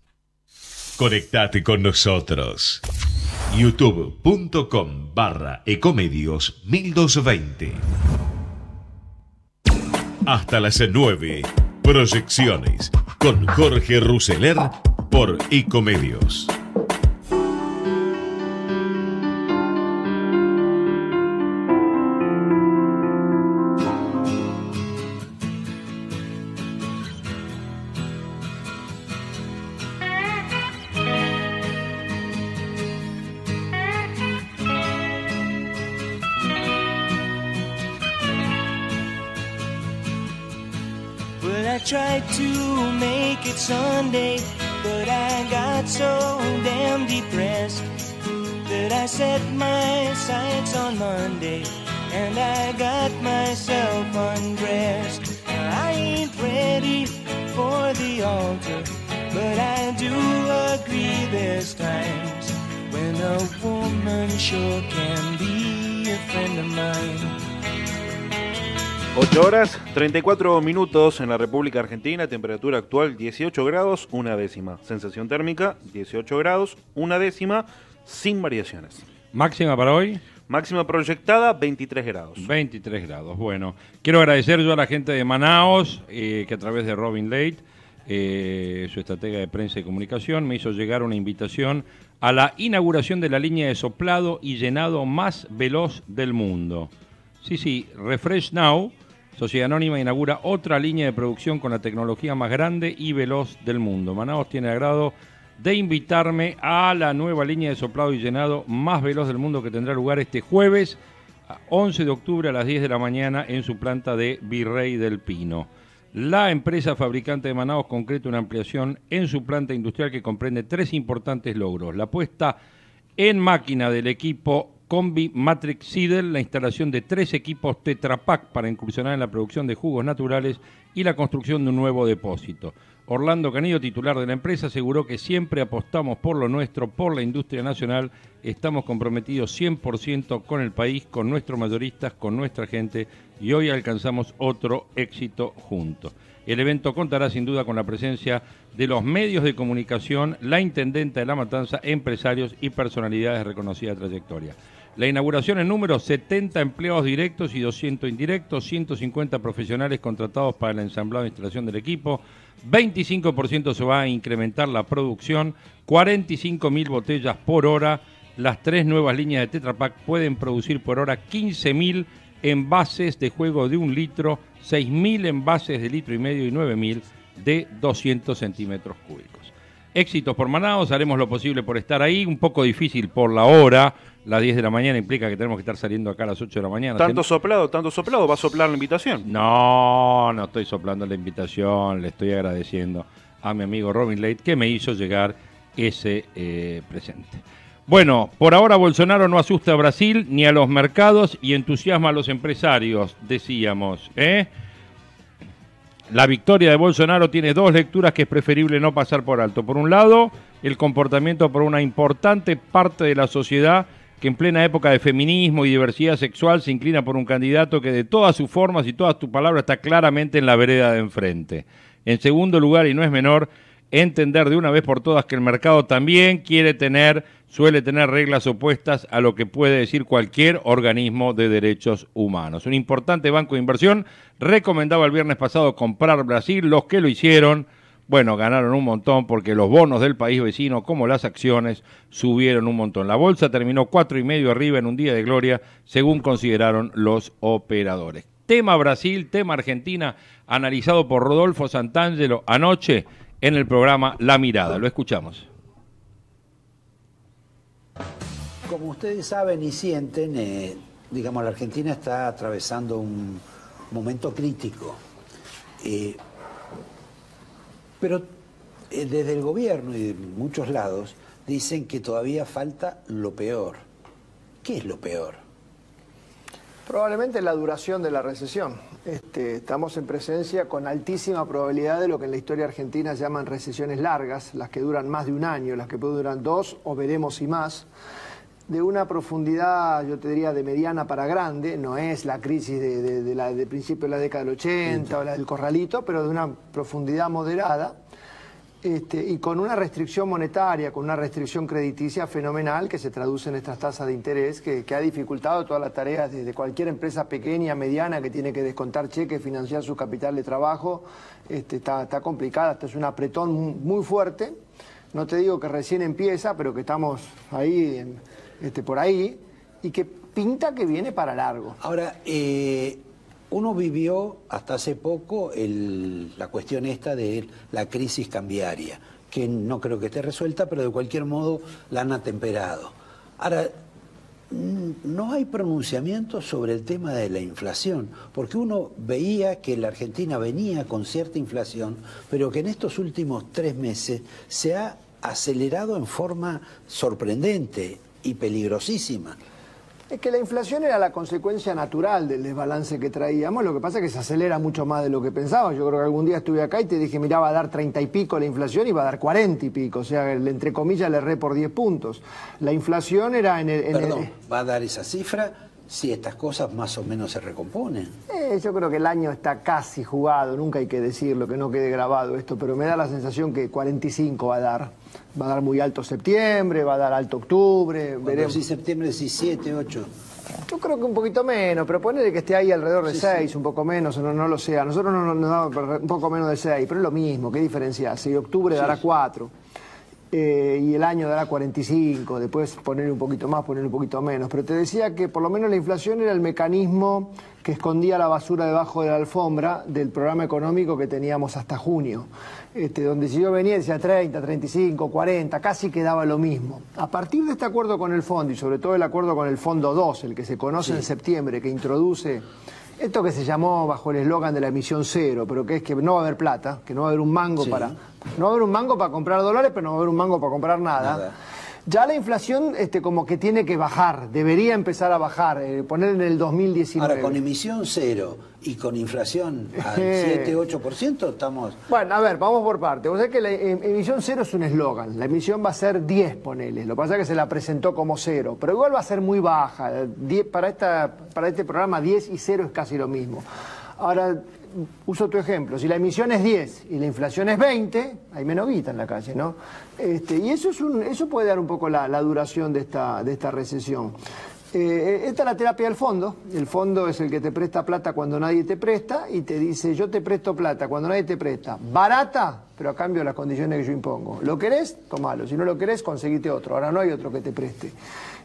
Conectate con nosotros. youtube.com barra ecomedios 1220. Hasta las 9. Proyecciones con Jorge Ruseler por Ecomedios. tried to make it Sunday, but I got so damn depressed that I set my sights on Monday and I got myself undressed. I ain't ready for the altar, but I do agree there's times when a woman sure can be a friend of mine. 8 horas 34 minutos en la República Argentina, temperatura actual 18 grados, una décima. Sensación térmica 18 grados, una décima, sin variaciones. Máxima para hoy. Máxima proyectada 23 grados. 23 grados, bueno. Quiero agradecer yo a la gente de Manaos, eh, que a través de Robin Late, eh, su estratega de prensa y comunicación, me hizo llegar una invitación a la inauguración de la línea de soplado y llenado más veloz del mundo. Sí, sí, Refresh Now, Sociedad Anónima inaugura otra línea de producción con la tecnología más grande y veloz del mundo. Manaos tiene el agrado de invitarme a la nueva línea de soplado y llenado más veloz del mundo que tendrá lugar este jueves 11 de octubre a las 10 de la mañana en su planta de Virrey del Pino. La empresa fabricante de Manaos concreta una ampliación en su planta industrial que comprende tres importantes logros. La puesta en máquina del equipo Combi Matrix Siddle, la instalación de tres equipos Tetra Pak para incursionar en la producción de jugos naturales y la construcción de un nuevo depósito. Orlando Canillo, titular de la empresa, aseguró que siempre apostamos por lo nuestro, por la industria nacional, estamos comprometidos 100% con el país, con nuestros mayoristas, con nuestra gente y hoy alcanzamos otro éxito juntos. El evento contará sin duda con la presencia de los medios de comunicación, la intendenta de La Matanza, empresarios y personalidades de reconocida trayectoria. La inauguración en número 70 empleados directos y 200 indirectos, 150 profesionales contratados para la ensamblado e instalación del equipo, 25% se va a incrementar la producción, 45.000 botellas por hora, las tres nuevas líneas de Tetra Pak pueden producir por hora 15.000 envases de juego de un litro, 6.000 envases de litro y medio y 9.000 de 200 centímetros cúbicos. Éxitos por manados, haremos lo posible por estar ahí, un poco difícil por la hora, las 10 de la mañana implica que tenemos que estar saliendo acá a las 8 de la mañana. Tanto soplado, tanto soplado, va a soplar la invitación. No, no estoy soplando la invitación, le estoy agradeciendo a mi amigo Robin Late que me hizo llegar ese eh, presente. Bueno, por ahora Bolsonaro no asusta a Brasil ni a los mercados y entusiasma a los empresarios, decíamos. ¿eh? La victoria de Bolsonaro tiene dos lecturas que es preferible no pasar por alto. Por un lado, el comportamiento por una importante parte de la sociedad que en plena época de feminismo y diversidad sexual se inclina por un candidato que de todas sus formas y todas sus palabras está claramente en la vereda de enfrente. En segundo lugar, y no es menor, entender de una vez por todas que el mercado también quiere tener, suele tener reglas opuestas a lo que puede decir cualquier organismo de derechos humanos. Un importante banco de inversión recomendaba el viernes pasado comprar Brasil, los que lo hicieron bueno, ganaron un montón porque los bonos del país vecino, como las acciones, subieron un montón. La bolsa terminó cuatro y medio arriba en un día de gloria, según consideraron los operadores. Tema Brasil, tema Argentina, analizado por Rodolfo Santangelo anoche en el programa La Mirada. Lo escuchamos. Como ustedes saben y sienten, eh, digamos, la Argentina está atravesando un momento crítico. Eh, pero eh, desde el gobierno y de muchos lados dicen que todavía falta lo peor. ¿Qué es lo peor? Probablemente la duración de la recesión. Este, estamos en presencia con altísima probabilidad de lo que en la historia argentina llaman recesiones largas, las que duran más de un año, las que pueden durar dos o veremos y más de una profundidad, yo te diría, de mediana para grande, no es la crisis de, la, de principio de la década del 80 o la del corralito, pero de una profundidad moderada, este, y con una restricción monetaria, con una restricción crediticia fenomenal que se traduce en estas tasas de interés, que, ha dificultado todas las tareas desde cualquier empresa pequeña, mediana, que tiene que descontar cheques, financiar su capital de trabajo, este, está, está complicada, esto es un apretón muy fuerte. No te digo que recién empieza, pero que estamos ahí en, este, por ahí y que pinta que viene para largo. Ahora, eh, uno vivió hasta hace poco la cuestión esta de la crisis cambiaria, que no creo que esté resuelta, pero de cualquier modo la han atemperado. Ahora, no hay pronunciamiento sobre el tema de la inflación, porque uno veía que la Argentina venía con cierta inflación, pero que en estos últimos tres meses se ha acelerado en forma sorprendente y peligrosísima. Es que la inflación era la consecuencia natural del desbalance que traíamos, lo que pasa es que se acelera mucho más de lo que pensaba. Yo creo que algún día estuve acá y te dije, mira va a dar treinta y pico la inflación y va a dar cuarenta y pico, o sea, entre comillas le erré por 10 puntos. La inflación era en el... va a dar esa cifra si estas cosas más o menos se recomponen. Eh, yo creo que el año está casi jugado, nunca hay que decirlo, que no quede grabado esto, pero me da la sensación que 45 va a dar. Va a dar muy alto septiembre, va a dar alto octubre. veremos. si septiembre 17, 8. Yo creo que un poquito menos, pero ponele que esté ahí alrededor de 6, un poco menos, o no, no lo sea. Nosotros nos damos un poco menos de 6, pero es lo mismo, ¿qué diferencia? Si octubre dará 4 eh, y el año dará 45, después poner un poquito más, poner un poquito menos. Pero te decía que por lo menos la inflación era el mecanismo que escondía la basura debajo de la alfombra del programa económico que teníamos hasta junio. Este, donde si yo venía decía 30, 35, 40, casi quedaba lo mismo. A partir de este acuerdo con el fondo, y sobre todo el acuerdo con el Fondo 2, el que se conoce en septiembre, que introduce esto que se llamó bajo el eslogan de la emisión cero, pero que es que no va a haber plata, que no va a haber un mango para... No va a haber un mango para comprar dólares, pero no va a haber un mango para comprar nada. Ya la inflación este, como que tiene que bajar, debería empezar a bajar, eh, poner en el 2019. Ahora, con emisión cero y con inflación al 7-8%, estamos... Bueno, a ver, vamos por parte. o sea que la em, emisión cero es un eslogan. La emisión va a ser 10, ponele. Lo que pasa es que se la presentó como cero. Pero igual va a ser muy baja. para, esta, para este programa 10 y cero es casi lo mismo. Ahora, uso tu ejemplo. Si la emisión es 10 y la inflación es 20, hay menos guita en la calle, ¿no? Este, y eso, es un, eso puede dar un poco la, la duración de esta, de esta recesión. Eh, esta es la terapia del fondo. El fondo es el que te presta plata cuando nadie te presta y te dice, yo te presto plata cuando nadie te presta. Barata, pero a cambio de las condiciones que yo impongo. ¿Lo querés? Tomalo. Si no lo querés, conseguite otro. Ahora no hay otro que te preste.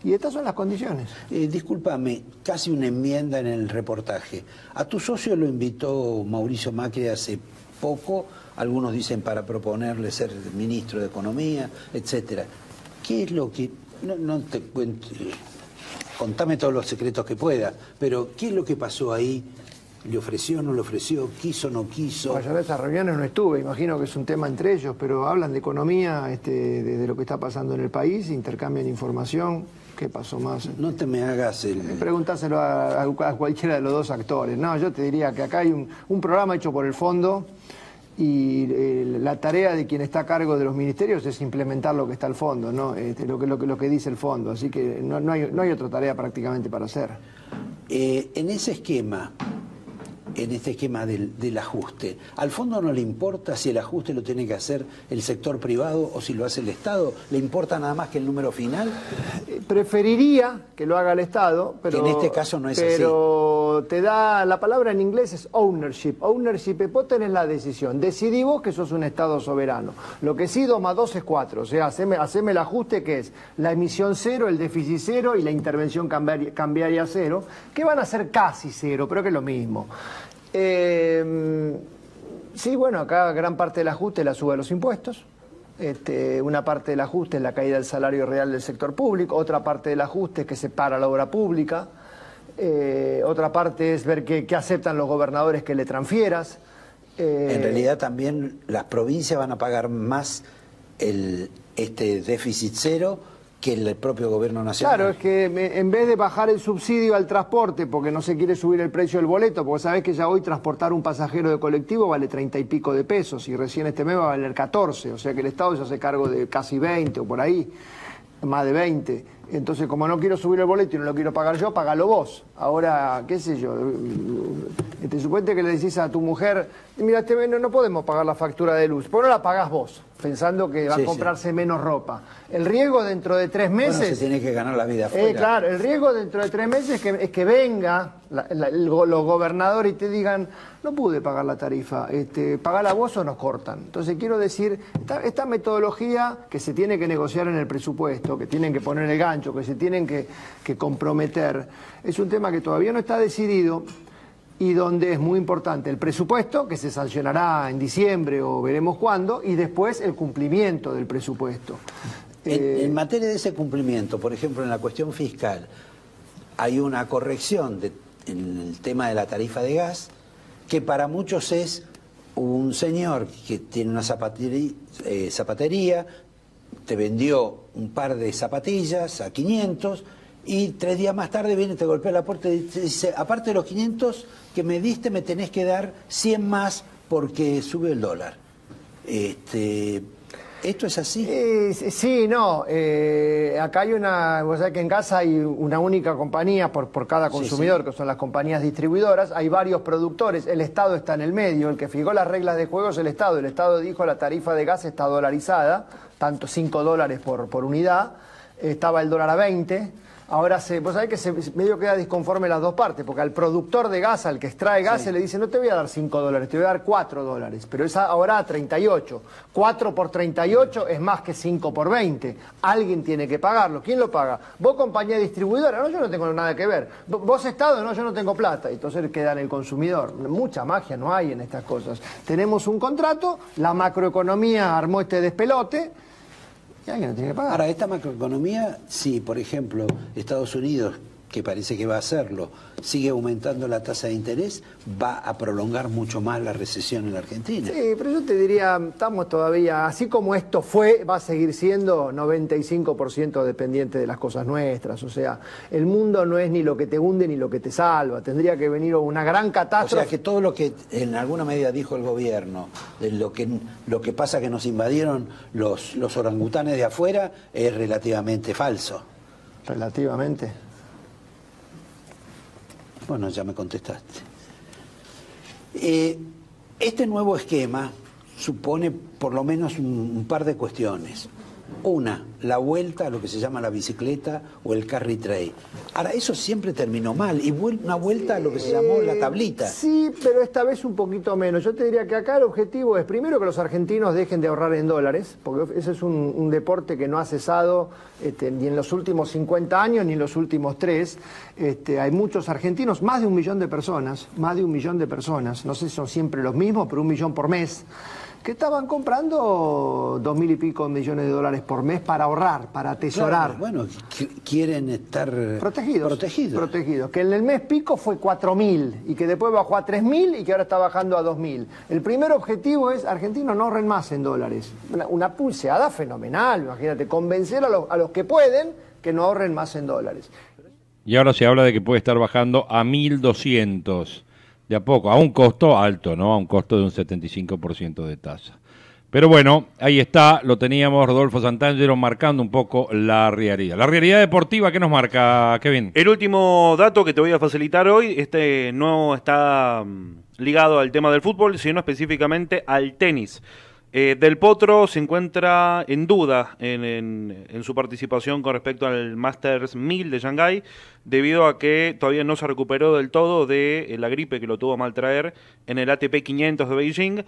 Y estas son las condiciones. Eh, discúlpame, casi una enmienda en el reportaje. A tu socio lo invitó Mauricio Macri hace poco, algunos dicen para proponerle ser ministro de Economía, etcétera. ¿Qué es lo que...? no te cuento... Eh, contame todos los secretos que pueda, pero ¿qué es lo que pasó ahí? ¿Le ofreció, no le ofreció? ¿Quiso, no quiso? Bueno, yo esas reuniones no estuve, imagino que es un tema entre ellos, pero hablan de economía, este, de, lo que está pasando en el país, intercambian información. ¿Qué pasó más? No te me hagas el... Preguntáselo a, cualquiera de los dos actores. No, yo te diría que acá hay un programa hecho por el fondo y eh, la tarea de quien está a cargo de los ministerios es implementar lo que está al fondo, ¿no? Este, lo, que, lo, que, dice el fondo. Así que no, hay, otra tarea prácticamente para hacer. Eh, en ese esquema, en este esquema del, ajuste. Al fondo no le importa si el ajuste lo tiene que hacer el sector privado o si lo hace el Estado, le importa nada más que el número final. Eh, preferiría que lo haga el Estado, pero en este caso no es pero te da la palabra en inglés es ownership. Ownership, eh, vos tenés la decisión. Decidí vos que sos un Estado soberano. Lo que sí, 2 más 2 es 4. O sea, haceme, el ajuste que es la emisión cero, el déficit cero y la intervención cambiaría cambiaria cero, que van a ser casi cero, pero que es lo mismo. Em, sí, bueno, acá gran parte del ajuste es la suba de los impuestos. Este, una parte del ajuste es la caída del salario real del sector público, otra parte del ajuste es que se para la obra pública, eh, otra parte es ver qué aceptan los gobernadores que le transfieras. Eh, en realidad también las provincias van a pagar más el, este déficit cero que el propio gobierno nacional. Claro, es que en vez de bajar el subsidio al transporte porque no se quiere subir el precio del boleto, porque sabés que ya hoy transportar un pasajero de colectivo vale treinta y pico de pesos y recién este mes va a valer 14, o sea que el Estado ya se cargo de casi 20 o por ahí, más de 20. Entonces, como no quiero subir el boleto y no lo quiero pagar yo, pagalo vos. Ahora, qué sé yo, te este, suponte que le decís a tu mujer, mira, este no, no podemos pagar la factura de luz, por no la pagás vos, pensando que va a comprarse menos ropa. El riesgo dentro de tres meses... Bueno, se tiene que ganar la vida eh, afuera. claro, el riesgo dentro de tres meses es que, venga los gobernadores y te digan, no pude pagar la tarifa, este, pagala vos o nos cortan. Entonces quiero decir, esta, esta metodología que se tiene que negociar en el presupuesto, que tienen que poner el gancho, que se tienen que, comprometer, es un tema que todavía no está decidido y donde es muy importante el presupuesto, que se sancionará en diciembre o veremos cuándo, y después el cumplimiento del presupuesto. En, eh, materia de ese cumplimiento, por ejemplo, en la cuestión fiscal, hay una corrección en el tema de la tarifa de gas, que para muchos es un señor que tiene una eh, zapatería te vendió un par de zapatillas a 500 y tres días más tarde viene, te golpea la puerta y te dice, aparte de los 500 que me diste, me tenés que dar 100 más porque sube el dólar. Este, ¿Esto es así? Eh, sí, no. Eh, acá hay una. o sea, que en casa hay una única compañía por, por cada consumidor, que son las compañías distribuidoras. Hay varios productores. El Estado está en el medio. El que fijó las reglas de juego es el Estado. El Estado dijo la tarifa de gas está dolarizada, tanto 5 dólares por, por unidad. Estaba el dólar a 20 Ahora, se, vos sabés que se medio queda disconforme las dos partes, porque al productor de gas, al que extrae gas, se le dice, no te voy a dar 5 dólares, te voy a dar 4 dólares, pero es ahora a 38. 4 por 38 es más que 5 por 20. Alguien tiene que pagarlo. ¿Quién lo paga? Vos, compañía distribuidora, no, yo no tengo nada que ver. Vos, Estado, no, yo no tengo plata. Entonces queda en el consumidor. Mucha magia no hay en estas cosas. Tenemos un contrato, la macroeconomía armó este despelote, Ahora, esta macroeconomía, si por ejemplo Estados Unidos que parece que va a hacerlo, sigue aumentando la tasa de interés, va a prolongar mucho más la recesión en Argentina. Sí, pero yo te diría, estamos todavía, así como esto fue, va a seguir siendo 95% dependiente de las cosas nuestras. O sea, el mundo no es ni lo que te hunde ni lo que te salva. Tendría que venir una gran catástrofe. O sea, que todo lo que en alguna medida dijo el gobierno, de lo que, lo que pasa que nos invadieron los, los orangutanes de afuera, es relativamente falso. Relativamente. Bueno, ya me contestaste. Eh, este nuevo esquema supone por lo menos un par de cuestiones. Una, la vuelta a lo que se llama la bicicleta o el carry trade. Ahora, eso siempre terminó mal y una vuelta a lo que se llamó la eh, tablita. Sí, pero esta vez un poquito menos. Yo te diría que acá el objetivo es primero que los argentinos dejen de ahorrar en dólares, porque ese es un, deporte que no ha cesado este, ni en los últimos 50 años ni en los últimos tres. Este, hay muchos argentinos, más de un millón de personas, más de un millón de personas, no sé si son siempre los mismos, pero un millón por mes que estaban comprando dos mil y pico millones de dólares por mes para ahorrar, para atesorar. bueno, quieren estar protegidos, protegidos. Que en el mes pico fue cuatro mil y que después bajó a tres mil y que ahora está bajando a dos mil. El primer objetivo es argentinos no ahorren más en dólares. Una, pulseada fenomenal, imagínate, convencer a los, a los que pueden que no ahorren más en dólares. Y ahora se habla de que puede estar bajando a mil doscientos de a poco, a un costo alto, ¿no? A un costo de un 75% de tasa. Pero bueno, ahí está, lo teníamos Rodolfo Santangelo marcando un poco la realidad. La realidad deportiva, ¿qué nos marca, Kevin? El último dato que te voy a facilitar hoy, este no está mm, ligado al tema del fútbol, sino específicamente al tenis. Eh, del Potro se encuentra en duda en, su participación con respecto al Masters 1000 de Shanghai debido a que todavía no se recuperó del todo de eh, la gripe que lo tuvo a maltraer en el ATP 500 de Beijing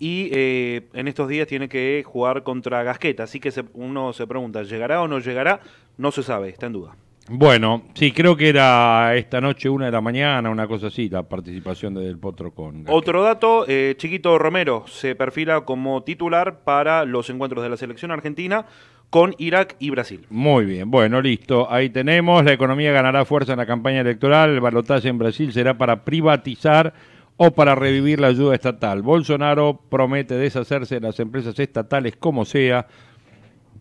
y eh, en estos días tiene que jugar contra Gasqueta. Así que uno se pregunta, ¿llegará o no llegará? No se sabe, está en duda. Bueno, sí, creo que era esta noche, una de la mañana, una cosa así, la participación de del Potro con... Otro dato, eh, Chiquito Romero se perfila como titular para los encuentros de la selección argentina con Irak y Brasil. Muy bien, bueno, listo, ahí tenemos, la economía ganará fuerza en la campaña electoral, el balotaje en Brasil será para privatizar o para revivir la ayuda estatal. Bolsonaro promete deshacerse de las empresas estatales como sea,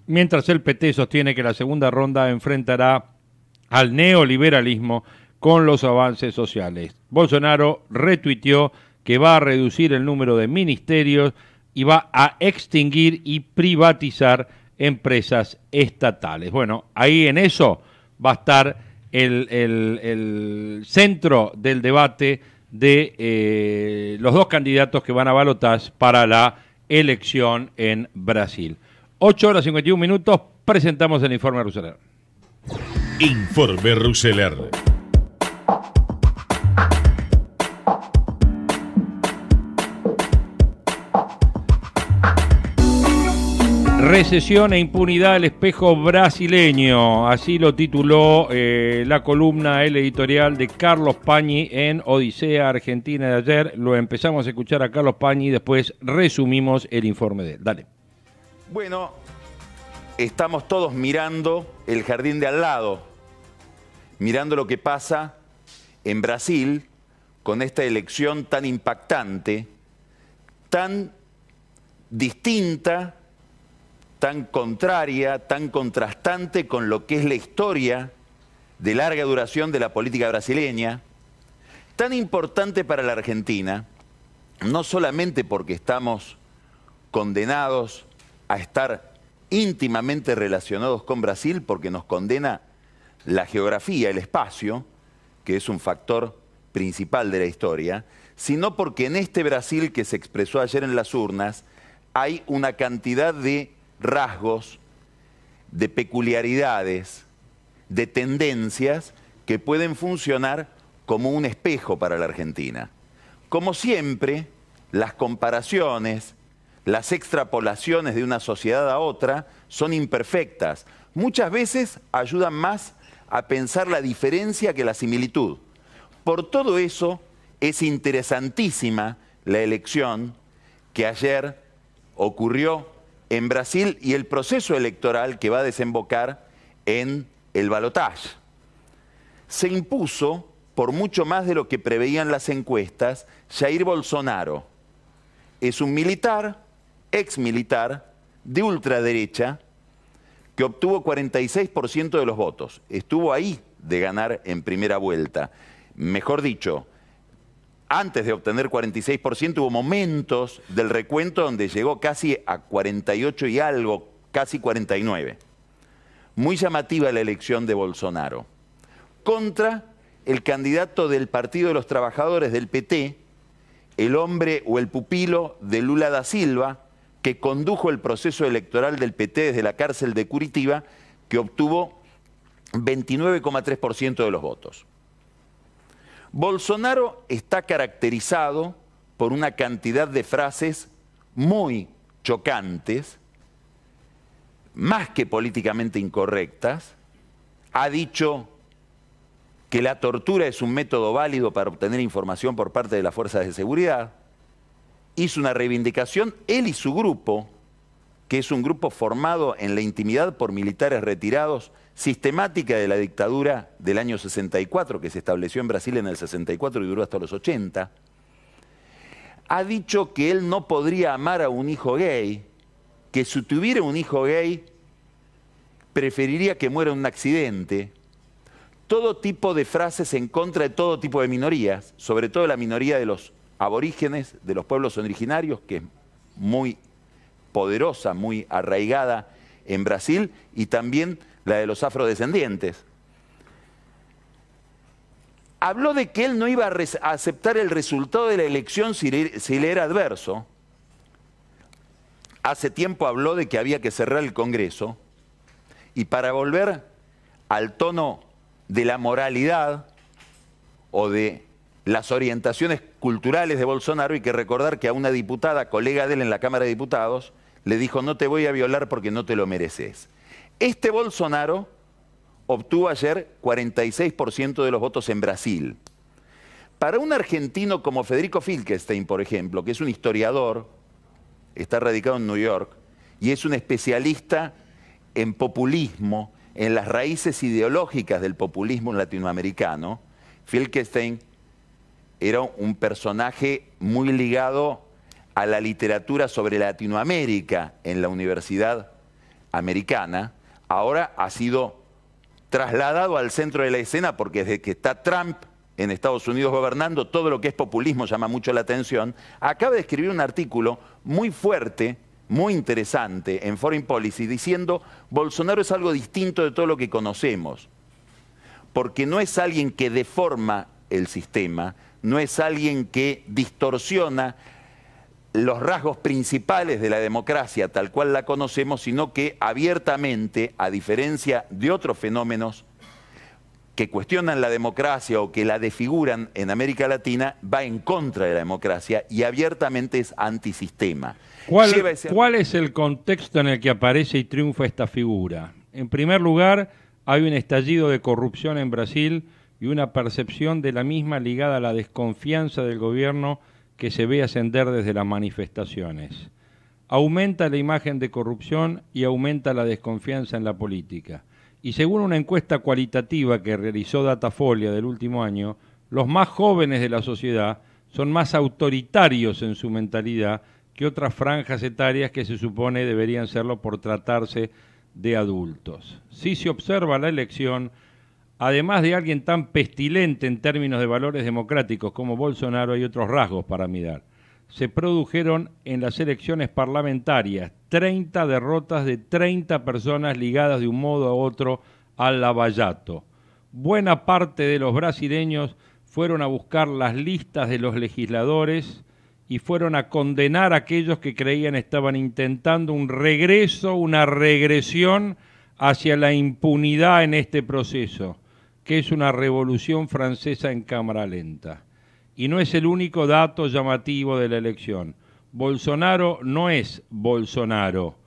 mientras el PT sostiene que la segunda ronda enfrentará al neoliberalismo con los avances sociales. Bolsonaro retuiteó que va a reducir el número de ministerios y va a extinguir y privatizar empresas estatales. Bueno, ahí en eso va a estar el, centro del debate de eh, los dos candidatos que van a balotas para la elección en Brasil. 8 horas 51 minutos, presentamos el informe Rusalero. Informe Ruseler. Recesión e impunidad al espejo brasileño, así lo tituló eh, la columna El Editorial de Carlos Pañi en Odisea Argentina de ayer. Lo empezamos a escuchar a Carlos Pañi y después resumimos el informe de él. Dale. Bueno, estamos todos mirando el jardín de al lado, mirando lo que pasa en Brasil con esta elección tan impactante, tan distinta, tan contraria, tan contrastante con lo que es la historia de larga duración de la política brasileña, tan importante para la Argentina, no solamente porque estamos condenados a estar íntimamente relacionados con Brasil porque nos condena la geografía, el espacio, que es un factor principal de la historia, sino porque en este Brasil que se expresó ayer en las urnas hay una cantidad de rasgos, de peculiaridades, de tendencias que pueden funcionar como un espejo para la Argentina. Como siempre, las comparaciones, las extrapolaciones de una sociedad a otra son imperfectas. Muchas veces ayudan más a pensar la diferencia que la similitud. Por todo eso es interesantísima la elección que ayer ocurrió en Brasil y el proceso electoral que va a desembocar en el balotaje. Se impuso, por mucho más de lo que preveían las encuestas, Jair Bolsonaro. Es un militar ex militar de ultraderecha que obtuvo 46% de los votos. Estuvo ahí de ganar en primera vuelta. Mejor dicho, antes de obtener 46% hubo momentos del recuento donde llegó casi a 48 y algo, casi 49. Muy llamativa la elección de Bolsonaro. Contra el candidato del Partido de los Trabajadores del PT, el hombre o el pupilo de Lula da Silva, que condujo el proceso electoral del PT desde la cárcel de Curitiba, que obtuvo 29,3% de los votos. Bolsonaro está caracterizado por una cantidad de frases muy chocantes, más que políticamente incorrectas. Ha dicho que la tortura es un método válido para obtener información por parte de las fuerzas de seguridad hizo una reivindicación, él y su grupo, que es un grupo formado en la intimidad por militares retirados, sistemática de la dictadura del año 64, que se estableció en Brasil en el 64 y duró hasta los 80, ha dicho que él no podría amar a un hijo gay, que si tuviera un hijo gay, preferiría que muera en un accidente, todo tipo de frases en contra de todo tipo de minorías, sobre todo la minoría de los aborígenes, de los pueblos originarios, que es muy poderosa, muy arraigada en Brasil, y también la de los afrodescendientes. Habló de que él no iba a, aceptar el resultado de la elección si le, si le era adverso. Hace tiempo habló de que había que cerrar el Congreso. Y para volver al tono de la moralidad o de las orientaciones culturales de Bolsonaro. y que recordar que a una diputada, colega de él en la Cámara de Diputados, le dijo no te voy a violar porque no te lo mereces. Este Bolsonaro obtuvo ayer 46% de los votos en Brasil. Para un argentino como Federico Filkestein, por ejemplo, que es un historiador, está radicado en New York, y es un especialista en populismo, en las raíces ideológicas del populismo latinoamericano, Filkestein era un personaje muy ligado a la literatura sobre Latinoamérica en la Universidad Americana, ahora ha sido trasladado al centro de la escena porque desde que está Trump en Estados Unidos gobernando, todo lo que es populismo llama mucho la atención, acaba de escribir un artículo muy fuerte, muy interesante en Foreign Policy diciendo Bolsonaro es algo distinto de todo lo que conocemos, porque no es alguien que deforma el sistema, no es alguien que distorsiona los rasgos principales de la democracia tal cual la conocemos, sino que abiertamente, a diferencia de otros fenómenos que cuestionan la democracia o que la desfiguran en América Latina, va en contra de la democracia y abiertamente es antisistema. ¿Cuál, ¿Cuál es el contexto en el que aparece y triunfa esta figura? En primer lugar, hay un estallido de corrupción en Brasil y una percepción de la misma ligada a la desconfianza del gobierno que se ve ascender desde las manifestaciones. Aumenta la imagen de corrupción y aumenta la desconfianza en la política. Y según una encuesta cualitativa que realizó Datafolia del último año, los más jóvenes de la sociedad son más autoritarios en su mentalidad que otras franjas etarias que se supone deberían serlo por tratarse de adultos. Si se observa la elección, Además de alguien tan pestilente en términos de valores democráticos como Bolsonaro, hay otros rasgos para mirar. Se produjeron en las elecciones parlamentarias 30 derrotas de 30 personas ligadas de un modo a otro al lavallato. Buena parte de los brasileños fueron a buscar las listas de los legisladores y fueron a condenar a aquellos que creían estaban intentando un regreso, una regresión hacia la impunidad en este proceso que es una revolución francesa en cámara lenta. Y no es el único dato llamativo de la elección. Bolsonaro no es Bolsonaro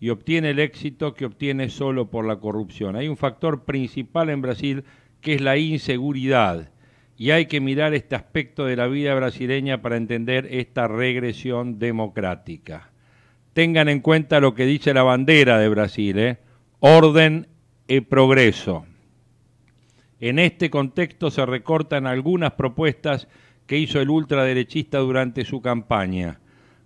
y obtiene el éxito que obtiene solo por la corrupción. Hay un factor principal en Brasil que es la inseguridad y hay que mirar este aspecto de la vida brasileña para entender esta regresión democrática. Tengan en cuenta lo que dice la bandera de Brasil, ¿eh? orden y progreso. En este contexto se recortan algunas propuestas que hizo el ultraderechista durante su campaña.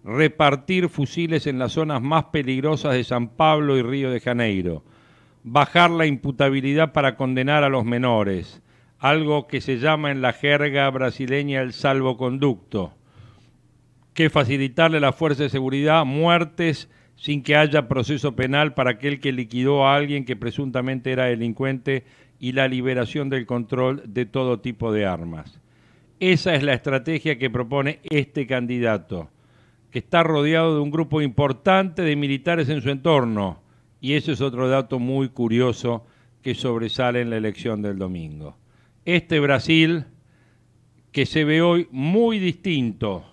Repartir fusiles en las zonas más peligrosas de San Pablo y Río de Janeiro. Bajar la imputabilidad para condenar a los menores. Algo que se llama en la jerga brasileña el salvoconducto. Que facilitarle a la fuerza de seguridad muertes sin que haya proceso penal para aquel que liquidó a alguien que presuntamente era delincuente y la liberación del control de todo tipo de armas. Esa es la estrategia que propone este candidato, que está rodeado de un grupo importante de militares en su entorno, y ese es otro dato muy curioso que sobresale en la elección del domingo. Este Brasil, que se ve hoy muy distinto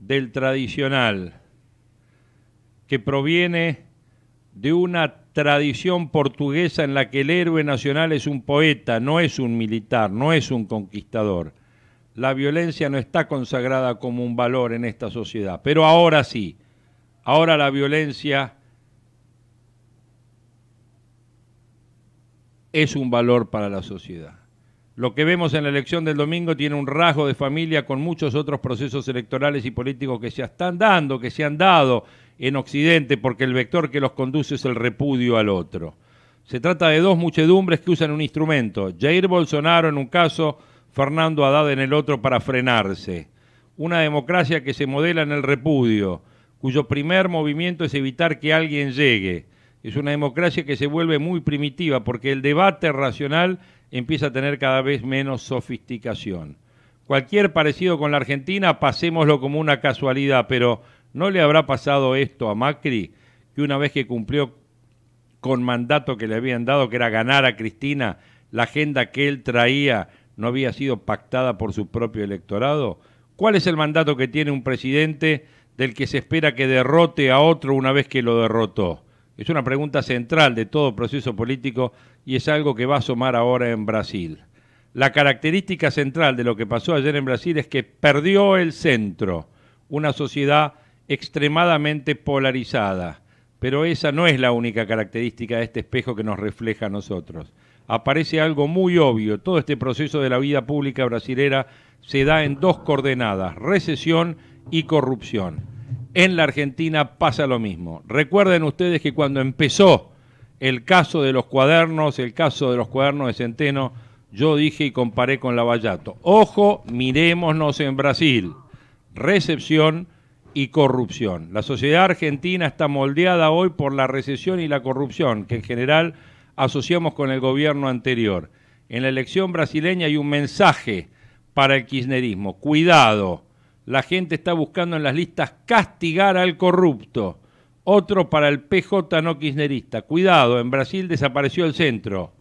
del tradicional, que proviene de una tradición portuguesa en la que el héroe nacional es un poeta, no es un militar, no es un conquistador. La violencia no está consagrada como un valor en esta sociedad, pero ahora sí, ahora la violencia es un valor para la sociedad. Lo que vemos en la elección del domingo tiene un rasgo de familia con muchos otros procesos electorales y políticos que se están dando, que se han dado, en Occidente porque el vector que los conduce es el repudio al otro. Se trata de dos muchedumbres que usan un instrumento, Jair Bolsonaro en un caso, Fernando Haddad en el otro para frenarse. Una democracia que se modela en el repudio, cuyo primer movimiento es evitar que alguien llegue. Es una democracia que se vuelve muy primitiva porque el debate racional empieza a tener cada vez menos sofisticación. Cualquier parecido con la Argentina, pasémoslo como una casualidad, pero ¿No le habrá pasado esto a Macri, que una vez que cumplió con mandato que le habían dado, que era ganar a Cristina, la agenda que él traía no había sido pactada por su propio electorado? ¿Cuál es el mandato que tiene un presidente del que se espera que derrote a otro una vez que lo derrotó? Es una pregunta central de todo proceso político y es algo que va a asomar ahora en Brasil. La característica central de lo que pasó ayer en Brasil es que perdió el centro, una sociedad extremadamente polarizada, pero esa no es la única característica de este espejo que nos refleja a nosotros. Aparece algo muy obvio, todo este proceso de la vida pública brasilera se da en dos coordenadas, recesión y corrupción. En la Argentina pasa lo mismo. Recuerden ustedes que cuando empezó el caso de los cuadernos, el caso de los cuadernos de Centeno, yo dije y comparé con Lavallato. Ojo, miremosnos en Brasil. Recepción, y corrupción. La sociedad argentina está moldeada hoy por la recesión y la corrupción, que en general asociamos con el gobierno anterior. En la elección brasileña hay un mensaje para el kirchnerismo. Cuidado, la gente está buscando en las listas castigar al corrupto. Otro para el PJ no kirchnerista. Cuidado, en Brasil desapareció el centro.